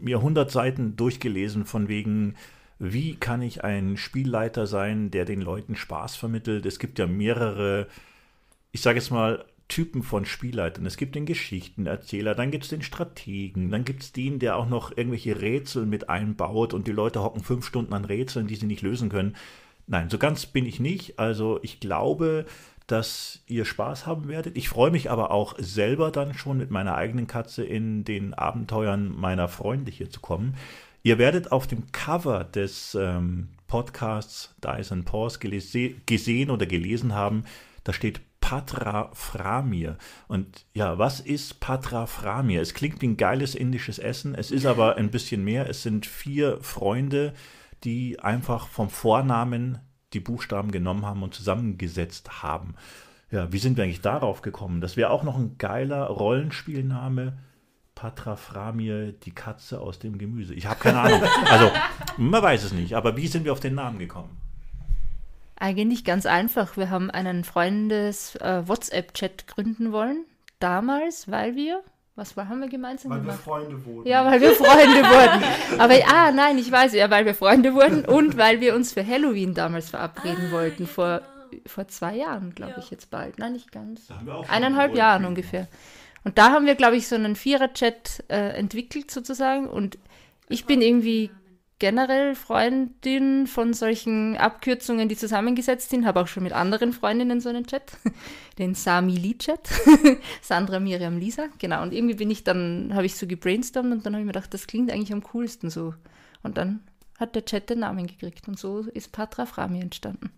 mir 100 Seiten durchgelesen von wegen wie kann ich ein Spielleiter sein, der den Leuten Spaß vermittelt? Es gibt ja mehrere, ich sage jetzt mal, Typen von Spielleitern. Es gibt den Geschichtenerzähler, dann gibt es den Strategen, dann gibt es den, der auch noch irgendwelche Rätsel mit einbaut und die Leute hocken fünf Stunden an Rätseln, die sie nicht lösen können. Nein, so ganz bin ich nicht. Also ich glaube, dass ihr Spaß haben werdet. Ich freue mich aber auch selber dann schon mit meiner eigenen Katze in den Abenteuern meiner Freunde hier zu kommen. Ihr werdet auf dem Cover des ähm, Podcasts Dice and Paws gese gesehen oder gelesen haben, da steht Patraframir. Und ja, was ist Patraframir? Es klingt wie ein geiles indisches Essen, es ist aber ein bisschen mehr. Es sind vier Freunde, die einfach vom Vornamen die Buchstaben genommen haben und zusammengesetzt haben. Ja, wie sind wir eigentlich darauf gekommen? Das wäre auch noch ein geiler Rollenspielname. Patra Framir, die Katze aus dem Gemüse. Ich habe keine Ahnung. Also, man weiß es nicht. Aber wie sind wir auf den Namen gekommen? Eigentlich ganz einfach. Wir haben einen Freundes-WhatsApp-Chat äh, gründen wollen. Damals, weil wir was haben wir gemeinsam weil gemacht? Weil wir Freunde wurden. Ja, weil wir Freunde wurden. Aber ah, nein, ich weiß, ja, weil wir Freunde wurden und weil wir uns für Halloween damals verabreden ah, wollten genau. vor vor zwei Jahren, glaube ja. ich jetzt bald. Nein, nicht ganz. Eineinhalb Jahren ungefähr. Und da haben wir, glaube ich, so einen Vierer-Chat äh, entwickelt sozusagen und ich bin irgendwie generell Freundin von solchen Abkürzungen, die zusammengesetzt sind. Habe auch schon mit anderen Freundinnen so einen Chat, den sami Lee chat Sandra, Miriam, Lisa, genau. Und irgendwie bin ich dann, habe ich so gebrainstormt und dann habe ich mir gedacht, das klingt eigentlich am coolsten so. Und dann hat der Chat den Namen gekriegt und so ist Patra Frami entstanden.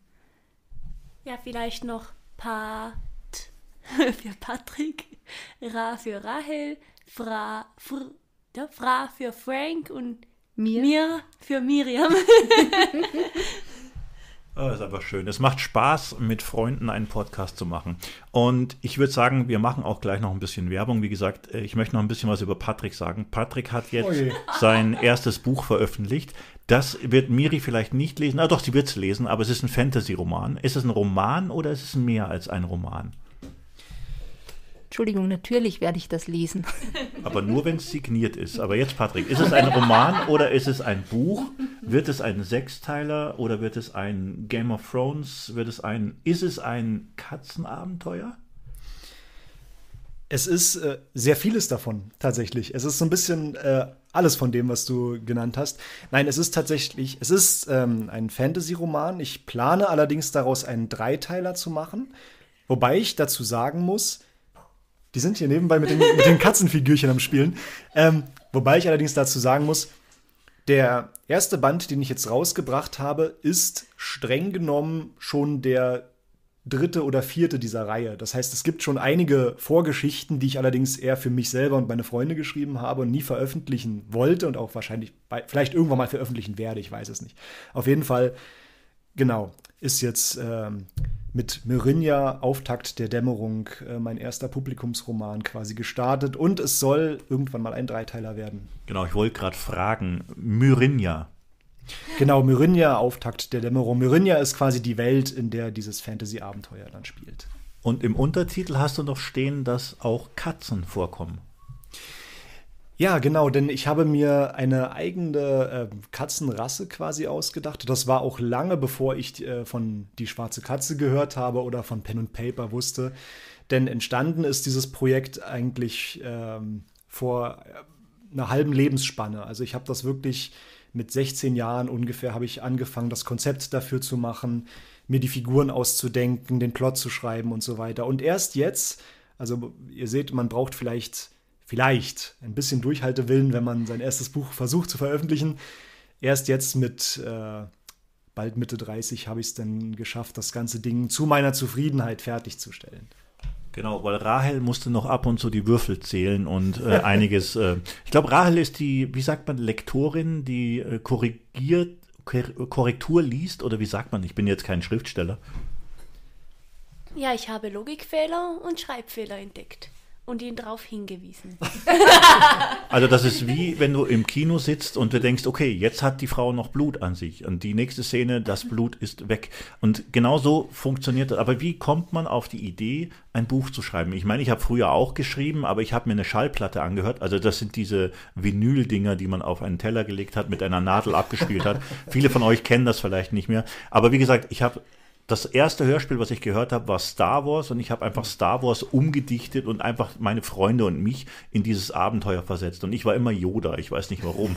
Ja, vielleicht noch Pat für Patrick, Ra für Rahel, Fra, Fr, ja, Fra für Frank und mir? Mir für Miriam. Das oh, ist einfach schön. Es macht Spaß, mit Freunden einen Podcast zu machen. Und ich würde sagen, wir machen auch gleich noch ein bisschen Werbung. Wie gesagt, äh, ich möchte noch ein bisschen was über Patrick sagen. Patrick hat jetzt Oje. Oh sein erstes Buch veröffentlicht. Das wird Miri vielleicht nicht lesen. Ah, doch, sie wird es lesen, aber es ist ein Fantasy-Roman. Ist es ein Roman oder ist es mehr als ein Roman? Entschuldigung, natürlich werde ich das lesen. Aber nur, wenn es signiert ist. Aber jetzt, Patrick, ist es ein Roman oder ist es ein Buch? Wird es ein Sechsteiler oder wird es ein Game of Thrones? Wird es ein, ist es ein Katzenabenteuer? Es ist äh, sehr vieles davon, tatsächlich. Es ist so ein bisschen äh, alles von dem, was du genannt hast. Nein, es ist tatsächlich, es ist ähm, ein Fantasy-Roman. Ich plane allerdings daraus einen Dreiteiler zu machen. Wobei ich dazu sagen muss, die sind hier nebenbei mit den, mit den Katzenfigürchen am Spielen. Ähm, wobei ich allerdings dazu sagen muss, der erste Band, den ich jetzt rausgebracht habe, ist streng genommen schon der dritte oder vierte dieser Reihe. Das heißt, es gibt schon einige Vorgeschichten, die ich allerdings eher für mich selber und meine Freunde geschrieben habe und nie veröffentlichen wollte und auch wahrscheinlich bei, vielleicht irgendwann mal veröffentlichen werde, ich weiß es nicht. Auf jeden Fall, genau ist jetzt ähm, mit Merinja, Auftakt der Dämmerung, äh, mein erster Publikumsroman quasi gestartet und es soll irgendwann mal ein Dreiteiler werden. Genau, ich wollte gerade fragen, Myrinja. Genau, Myrinja, Auftakt der Dämmerung. Myrinja ist quasi die Welt, in der dieses Fantasy-Abenteuer dann spielt. Und im Untertitel hast du noch stehen, dass auch Katzen vorkommen. Ja, genau, denn ich habe mir eine eigene äh, Katzenrasse quasi ausgedacht. Das war auch lange, bevor ich äh, von Die Schwarze Katze gehört habe oder von Pen and Paper wusste. Denn entstanden ist dieses Projekt eigentlich ähm, vor äh, einer halben Lebensspanne. Also ich habe das wirklich mit 16 Jahren ungefähr habe ich angefangen, das Konzept dafür zu machen, mir die Figuren auszudenken, den Plot zu schreiben und so weiter. Und erst jetzt, also ihr seht, man braucht vielleicht vielleicht ein bisschen Durchhaltewillen, wenn man sein erstes Buch versucht zu veröffentlichen. Erst jetzt mit äh, bald Mitte 30 habe ich es dann geschafft, das ganze Ding zu meiner Zufriedenheit fertigzustellen. Genau, weil Rahel musste noch ab und zu die Würfel zählen und äh, einiges. Äh, ich glaube, Rahel ist die, wie sagt man, Lektorin, die äh, korrigiert, Korrektur liest oder wie sagt man? Ich bin jetzt kein Schriftsteller. Ja, ich habe Logikfehler und Schreibfehler entdeckt und ihn darauf hingewiesen. also das ist wie, wenn du im Kino sitzt und du denkst, okay, jetzt hat die Frau noch Blut an sich und die nächste Szene, das mhm. Blut ist weg. Und genau so funktioniert das. Aber wie kommt man auf die Idee, ein Buch zu schreiben? Ich meine, ich habe früher auch geschrieben, aber ich habe mir eine Schallplatte angehört. Also das sind diese Vinyl-Dinger, die man auf einen Teller gelegt hat, mit einer Nadel abgespielt hat. Viele von euch kennen das vielleicht nicht mehr. Aber wie gesagt, ich habe das erste Hörspiel, was ich gehört habe, war Star Wars und ich habe einfach Star Wars umgedichtet und einfach meine Freunde und mich in dieses Abenteuer versetzt. Und ich war immer Yoda, ich weiß nicht warum.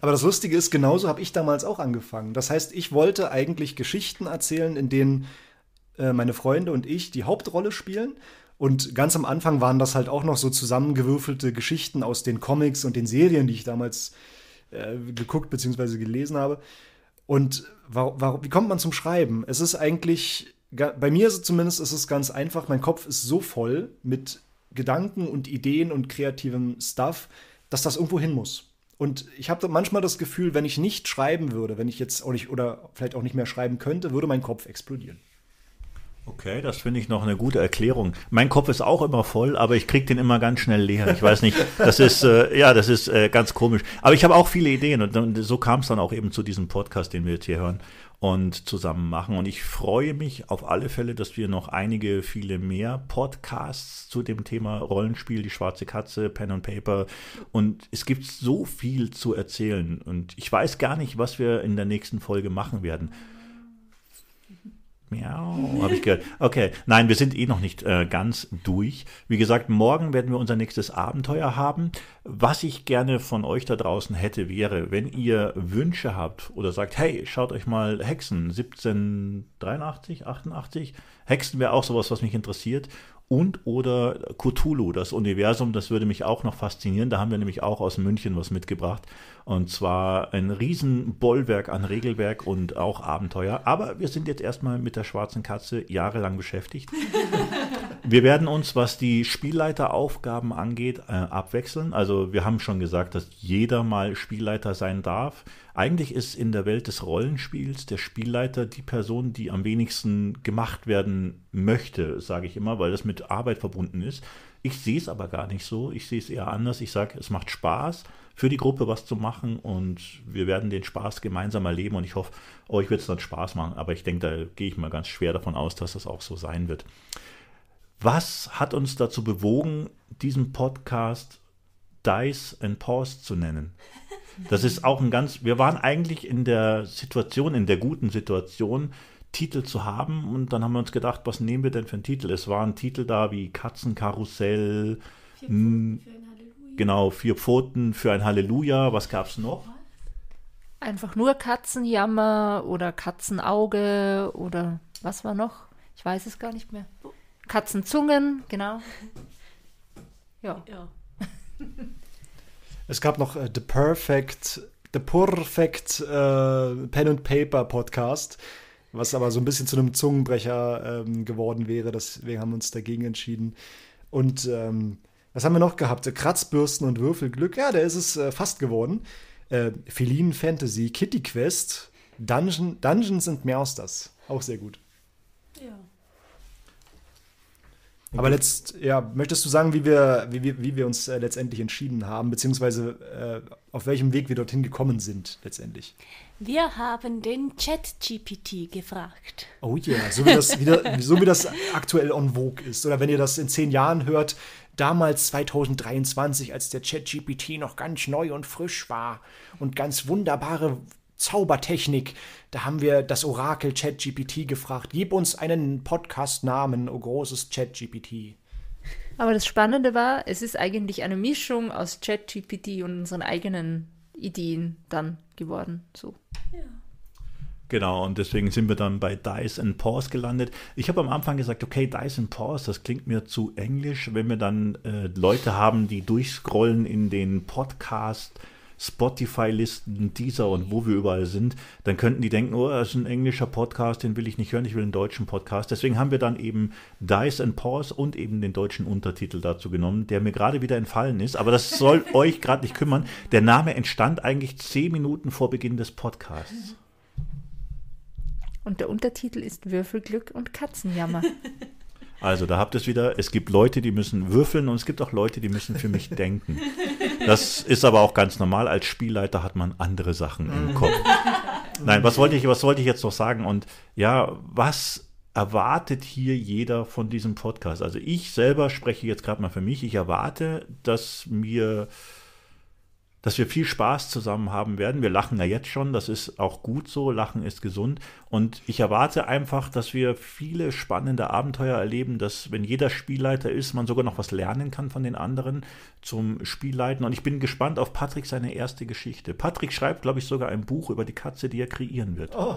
Aber das Lustige ist, genauso habe ich damals auch angefangen. Das heißt, ich wollte eigentlich Geschichten erzählen, in denen äh, meine Freunde und ich die Hauptrolle spielen. Und ganz am Anfang waren das halt auch noch so zusammengewürfelte Geschichten aus den Comics und den Serien, die ich damals äh, geguckt bzw. gelesen habe. Und wie kommt man zum Schreiben? Es ist eigentlich, bei mir ist es zumindest ist es ganz einfach, mein Kopf ist so voll mit Gedanken und Ideen und kreativem Stuff, dass das irgendwo hin muss. Und ich habe manchmal das Gefühl, wenn ich nicht schreiben würde, wenn ich jetzt auch nicht oder vielleicht auch nicht mehr schreiben könnte, würde mein Kopf explodieren. Okay, das finde ich noch eine gute Erklärung. Mein Kopf ist auch immer voll, aber ich kriege den immer ganz schnell leer. Ich weiß nicht, das ist äh, ja, das ist äh, ganz komisch. Aber ich habe auch viele Ideen und, und so kam es dann auch eben zu diesem Podcast, den wir jetzt hier hören und zusammen machen. Und ich freue mich auf alle Fälle, dass wir noch einige, viele mehr Podcasts zu dem Thema Rollenspiel, die schwarze Katze, Pen und Paper. Und es gibt so viel zu erzählen. Und ich weiß gar nicht, was wir in der nächsten Folge machen werden. Miau, habe ich gehört. Okay, nein, wir sind eh noch nicht äh, ganz durch. Wie gesagt, morgen werden wir unser nächstes Abenteuer haben. Was ich gerne von euch da draußen hätte, wäre, wenn ihr Wünsche habt oder sagt, hey, schaut euch mal Hexen 1783, 88. Hexen wäre auch sowas, was mich interessiert und oder Cthulhu, das Universum, das würde mich auch noch faszinieren. Da haben wir nämlich auch aus München was mitgebracht. Und zwar ein riesen Bollwerk an Regelwerk und auch Abenteuer. Aber wir sind jetzt erstmal mit der schwarzen Katze jahrelang beschäftigt. Wir werden uns, was die Spielleiteraufgaben angeht, äh, abwechseln. Also wir haben schon gesagt, dass jeder mal Spielleiter sein darf. Eigentlich ist in der Welt des Rollenspiels der Spielleiter die Person, die am wenigsten gemacht werden möchte, sage ich immer, weil das mit Arbeit verbunden ist. Ich sehe es aber gar nicht so. Ich sehe es eher anders. Ich sage, es macht Spaß, für die Gruppe was zu machen und wir werden den Spaß gemeinsam erleben und ich hoffe, euch wird es dann Spaß machen. Aber ich denke, da gehe ich mal ganz schwer davon aus, dass das auch so sein wird. Was hat uns dazu bewogen, diesen Podcast Dice and Pause zu nennen? Das ist auch ein ganz, wir waren eigentlich in der Situation, in der guten Situation, Titel zu haben und dann haben wir uns gedacht, was nehmen wir denn für einen Titel? Es waren Titel da wie Katzenkarussell, vier Pfoten hm, für ein Halleluja. genau, vier Pfoten für ein Halleluja, was gab es noch? Einfach nur Katzenjammer oder Katzenauge oder was war noch? Ich weiß es gar nicht mehr. Katzenzungen, genau. Ja. ja. es gab noch äh, The Perfect, The Perfect äh, Pen and Paper Podcast, was aber so ein bisschen zu einem Zungenbrecher ähm, geworden wäre. Deswegen haben wir uns dagegen entschieden. Und ähm, was haben wir noch gehabt? Äh, Kratzbürsten und Würfelglück. Ja, der ist es äh, fast geworden. Äh, Feline Fantasy, Kitty Quest, Dungeon, Dungeons and Meowsters. Auch sehr gut. Ja. Aber letzt, ja, möchtest du sagen, wie wir, wie, wie wir uns äh, letztendlich entschieden haben, beziehungsweise äh, auf welchem Weg wir dorthin gekommen sind letztendlich? Wir haben den Chat-GPT gefragt. Oh ja, yeah, so, wie das, so wie das aktuell on vogue ist. Oder wenn ihr das in zehn Jahren hört, damals 2023, als der Chat-GPT noch ganz neu und frisch war und ganz wunderbare Zaubertechnik. Da haben wir das Orakel ChatGPT gefragt. Gib uns einen Podcast-Namen, o oh großes ChatGPT. Aber das Spannende war, es ist eigentlich eine Mischung aus ChatGPT und unseren eigenen Ideen dann geworden. So. Genau, und deswegen sind wir dann bei Dice and Pause gelandet. Ich habe am Anfang gesagt, okay, Dice and Pause, das klingt mir zu englisch, wenn wir dann äh, Leute haben, die durchscrollen in den Podcast. Spotify-Listen dieser und wo wir überall sind, dann könnten die denken, oh, das ist ein englischer Podcast, den will ich nicht hören, ich will einen deutschen Podcast. Deswegen haben wir dann eben Dice and Pause und eben den deutschen Untertitel dazu genommen, der mir gerade wieder entfallen ist, aber das soll euch gerade nicht kümmern. Der Name entstand eigentlich zehn Minuten vor Beginn des Podcasts. Und der Untertitel ist Würfelglück und Katzenjammer. Also da habt ihr es wieder. Es gibt Leute, die müssen würfeln und es gibt auch Leute, die müssen für mich denken. Das ist aber auch ganz normal. Als Spielleiter hat man andere Sachen im mhm. Kopf. Nein, was wollte ich, was wollte ich jetzt noch sagen? Und ja, was erwartet hier jeder von diesem Podcast? Also ich selber spreche jetzt gerade mal für mich. Ich erwarte, dass mir dass wir viel Spaß zusammen haben werden. Wir lachen ja jetzt schon, das ist auch gut so, Lachen ist gesund. Und ich erwarte einfach, dass wir viele spannende Abenteuer erleben, dass wenn jeder Spielleiter ist, man sogar noch was lernen kann von den anderen zum Spielleiten. Und ich bin gespannt auf Patrick seine erste Geschichte. Patrick schreibt, glaube ich, sogar ein Buch über die Katze, die er kreieren wird. Oh.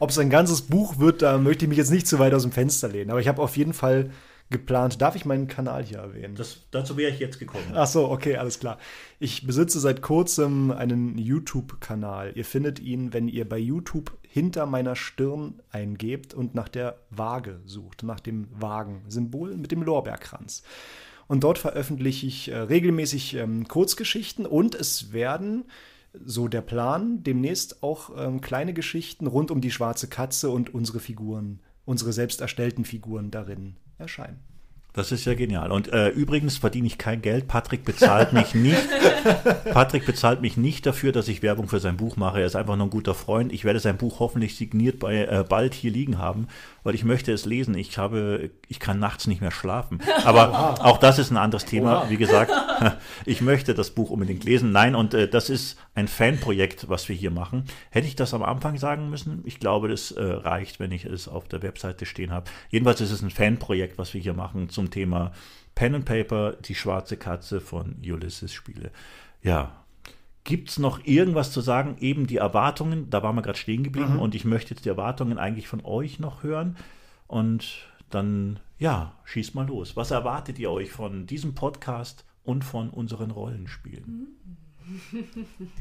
Ob es ein ganzes Buch wird, da möchte ich mich jetzt nicht zu weit aus dem Fenster lehnen. Aber ich habe auf jeden Fall geplant. Darf ich meinen Kanal hier erwähnen? Das, dazu wäre ich jetzt gekommen. Ach so, okay, alles klar. Ich besitze seit kurzem einen YouTube-Kanal. Ihr findet ihn, wenn ihr bei YouTube hinter meiner Stirn eingebt und nach der Waage sucht, nach dem Wagen-Symbol mit dem Lorbeerkranz. Und dort veröffentliche ich äh, regelmäßig ähm, Kurzgeschichten und es werden so der Plan, demnächst auch ähm, kleine Geschichten rund um die schwarze Katze und unsere Figuren, unsere selbst erstellten Figuren darin erscheinen. Das ist ja genial. Und äh, übrigens verdiene ich kein Geld. Patrick bezahlt mich nicht. Patrick bezahlt mich nicht dafür, dass ich Werbung für sein Buch mache. Er ist einfach nur ein guter Freund. Ich werde sein Buch hoffentlich signiert bei äh, bald hier liegen haben, weil ich möchte es lesen. Ich habe, ich kann nachts nicht mehr schlafen. Aber Oha. auch das ist ein anderes Thema. Oha. Wie gesagt, ich möchte das Buch unbedingt lesen. Nein, und äh, das ist ein Fanprojekt, was wir hier machen. Hätte ich das am Anfang sagen müssen? Ich glaube, das äh, reicht, wenn ich es auf der Webseite stehen habe. Jedenfalls ist es ein Fanprojekt, was wir hier machen. Zum zum Thema Pen and Paper, die schwarze Katze von Ulysses Spiele. Ja, Gibt es noch irgendwas zu sagen? Eben die Erwartungen, da waren wir gerade stehen geblieben mhm. und ich möchte jetzt die Erwartungen eigentlich von euch noch hören. Und dann, ja, schießt mal los. Was erwartet ihr euch von diesem Podcast und von unseren Rollenspielen?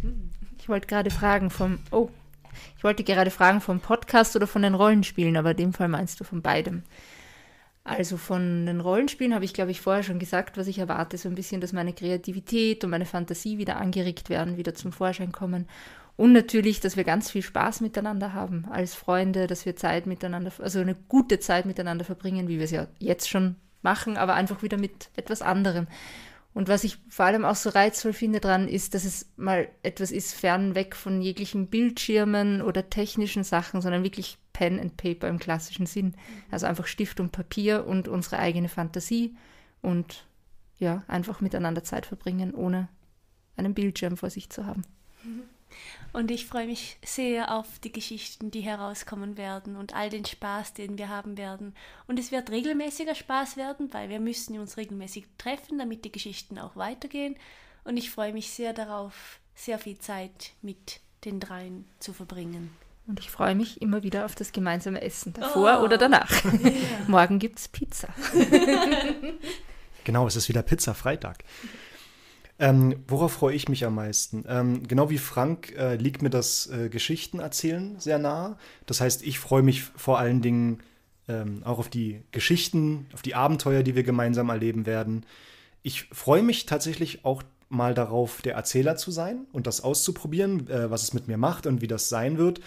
Ich wollte gerade fragen vom, oh, ich wollte gerade fragen vom Podcast oder von den Rollenspielen, aber in dem Fall meinst du von beidem. Also von den Rollenspielen habe ich, glaube ich, vorher schon gesagt, was ich erwarte, so ein bisschen, dass meine Kreativität und meine Fantasie wieder angeregt werden, wieder zum Vorschein kommen. Und natürlich, dass wir ganz viel Spaß miteinander haben als Freunde, dass wir Zeit miteinander, also eine gute Zeit miteinander verbringen, wie wir es ja jetzt schon machen, aber einfach wieder mit etwas anderem. Und was ich vor allem auch so reizvoll finde dran, ist, dass es mal etwas ist, fernweg von jeglichen Bildschirmen oder technischen Sachen, sondern wirklich Pen and Paper im klassischen Sinn. Mhm. Also einfach Stift und Papier und unsere eigene Fantasie und ja, einfach miteinander Zeit verbringen, ohne einen Bildschirm vor sich zu haben. Mhm. Und ich freue mich sehr auf die Geschichten, die herauskommen werden und all den Spaß, den wir haben werden. Und es wird regelmäßiger Spaß werden, weil wir müssen uns regelmäßig treffen, damit die Geschichten auch weitergehen. Und ich freue mich sehr darauf, sehr viel Zeit mit den dreien zu verbringen. Und ich freue mich immer wieder auf das gemeinsame Essen, davor oh. oder danach. Ja. Morgen gibt es Pizza. genau, es ist wieder Pizza-Freitag. Ähm, worauf freue ich mich am meisten? Ähm, genau wie Frank äh, liegt mir das äh, Geschichtenerzählen sehr nahe. Das heißt, ich freue mich vor allen Dingen ähm, auch auf die Geschichten, auf die Abenteuer, die wir gemeinsam erleben werden. Ich freue mich tatsächlich auch mal darauf, der Erzähler zu sein und das auszuprobieren, äh, was es mit mir macht und wie das sein wird.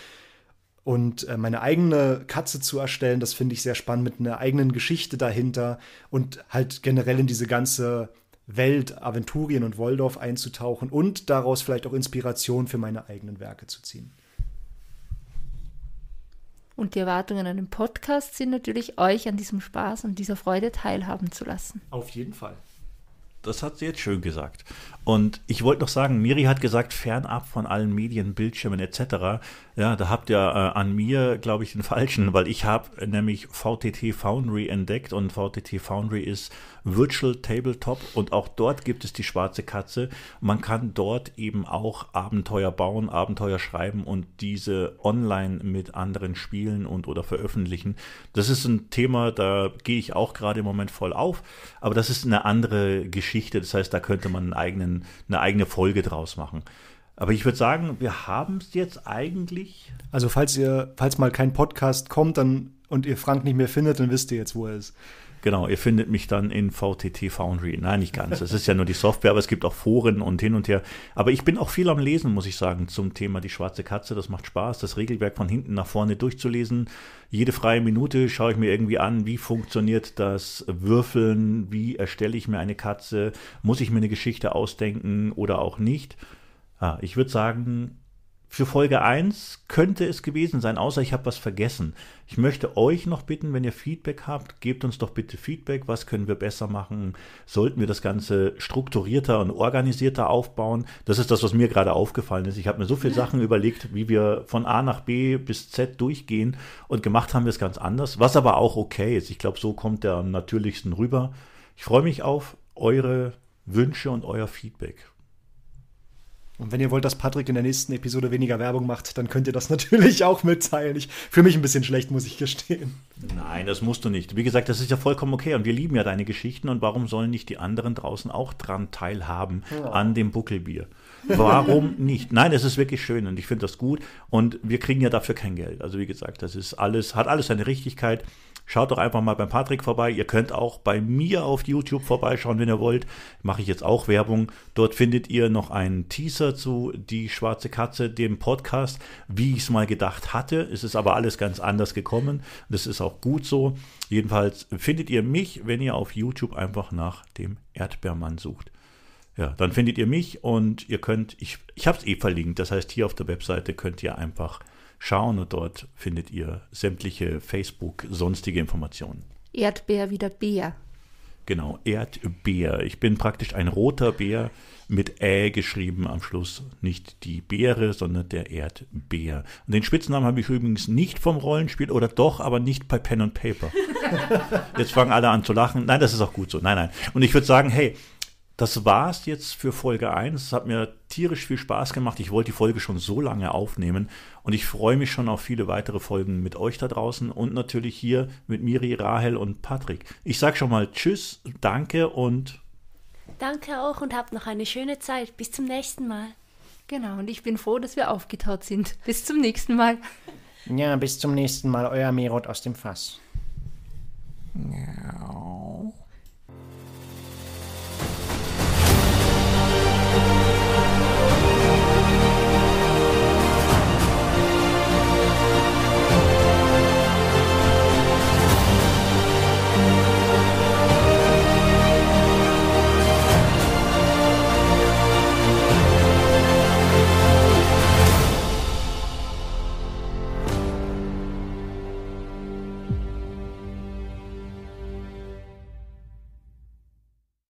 Und äh, meine eigene Katze zu erstellen, das finde ich sehr spannend mit einer eigenen Geschichte dahinter und halt generell in diese ganze Welt Aventurien und Woldorf einzutauchen und daraus vielleicht auch Inspiration für meine eigenen Werke zu ziehen. Und die Erwartungen an den Podcast sind natürlich, euch an diesem Spaß und dieser Freude teilhaben zu lassen. Auf jeden Fall. Das hat sie jetzt schön gesagt. Und ich wollte noch sagen, Miri hat gesagt, fernab von allen Medien, Bildschirmen etc. Ja, da habt ihr äh, an mir, glaube ich, den falschen, weil ich habe nämlich VTT Foundry entdeckt und VTT Foundry ist Virtual Tabletop und auch dort gibt es die schwarze Katze. Man kann dort eben auch Abenteuer bauen, Abenteuer schreiben und diese online mit anderen spielen und oder veröffentlichen. Das ist ein Thema, da gehe ich auch gerade im Moment voll auf, aber das ist eine andere Geschichte. Das heißt, da könnte man einen eigenen, eine eigene Folge draus machen. Aber ich würde sagen, wir haben es jetzt eigentlich. Also falls ihr, falls mal kein Podcast kommt dann, und ihr Frank nicht mehr findet, dann wisst ihr jetzt, wo er ist. Genau, ihr findet mich dann in VTT Foundry. Nein, nicht ganz. Es ist ja nur die Software, aber es gibt auch Foren und hin und her. Aber ich bin auch viel am Lesen, muss ich sagen, zum Thema die schwarze Katze. Das macht Spaß, das Regelwerk von hinten nach vorne durchzulesen. Jede freie Minute schaue ich mir irgendwie an, wie funktioniert das Würfeln, wie erstelle ich mir eine Katze, muss ich mir eine Geschichte ausdenken oder auch nicht. Ah, ich würde sagen, für Folge 1 könnte es gewesen sein, außer ich habe was vergessen. Ich möchte euch noch bitten, wenn ihr Feedback habt, gebt uns doch bitte Feedback. Was können wir besser machen? Sollten wir das Ganze strukturierter und organisierter aufbauen? Das ist das, was mir gerade aufgefallen ist. Ich habe mir so viele Sachen überlegt, wie wir von A nach B bis Z durchgehen und gemacht haben wir es ganz anders, was aber auch okay ist. Ich glaube, so kommt der am natürlichsten rüber. Ich freue mich auf eure Wünsche und euer Feedback. Und wenn ihr wollt, dass Patrick in der nächsten Episode weniger Werbung macht, dann könnt ihr das natürlich auch mitteilen. Ich fühle mich ein bisschen schlecht, muss ich gestehen. Nein, das musst du nicht. Wie gesagt, das ist ja vollkommen okay und wir lieben ja deine Geschichten und warum sollen nicht die anderen draußen auch dran teilhaben ja. an dem Buckelbier? Warum nicht? Nein, es ist wirklich schön und ich finde das gut und wir kriegen ja dafür kein Geld. Also wie gesagt, das ist alles, hat alles seine Richtigkeit. Schaut doch einfach mal beim Patrick vorbei. Ihr könnt auch bei mir auf YouTube vorbeischauen, wenn ihr wollt. Mache ich jetzt auch Werbung. Dort findet ihr noch einen Teaser zu Die Schwarze Katze, dem Podcast, wie ich es mal gedacht hatte. Es ist aber alles ganz anders gekommen. Das ist auch gut so. Jedenfalls findet ihr mich, wenn ihr auf YouTube einfach nach dem Erdbeermann sucht. Ja, dann findet ihr mich und ihr könnt, ich, ich habe es eh verlinkt, das heißt, hier auf der Webseite könnt ihr einfach schauen und dort findet ihr sämtliche Facebook, sonstige Informationen. Erdbeer wieder Bär. Genau, Erdbeer. Ich bin praktisch ein roter Bär mit Ä geschrieben am Schluss. Nicht die Beere, sondern der Erdbeer. Und den Spitznamen habe ich übrigens nicht vom Rollenspiel oder doch, aber nicht bei Pen und Paper. Jetzt fangen alle an zu lachen. Nein, das ist auch gut so. Nein, nein. Und ich würde sagen, hey, das war es jetzt für Folge 1. Es hat mir tierisch viel Spaß gemacht. Ich wollte die Folge schon so lange aufnehmen und ich freue mich schon auf viele weitere Folgen mit euch da draußen und natürlich hier mit Miri, Rahel und Patrick. Ich sage schon mal Tschüss, danke und. Danke auch und habt noch eine schöne Zeit. Bis zum nächsten Mal. Genau, und ich bin froh, dass wir aufgetaut sind. Bis zum nächsten Mal. Ja, bis zum nächsten Mal, euer Merod aus dem Fass. No.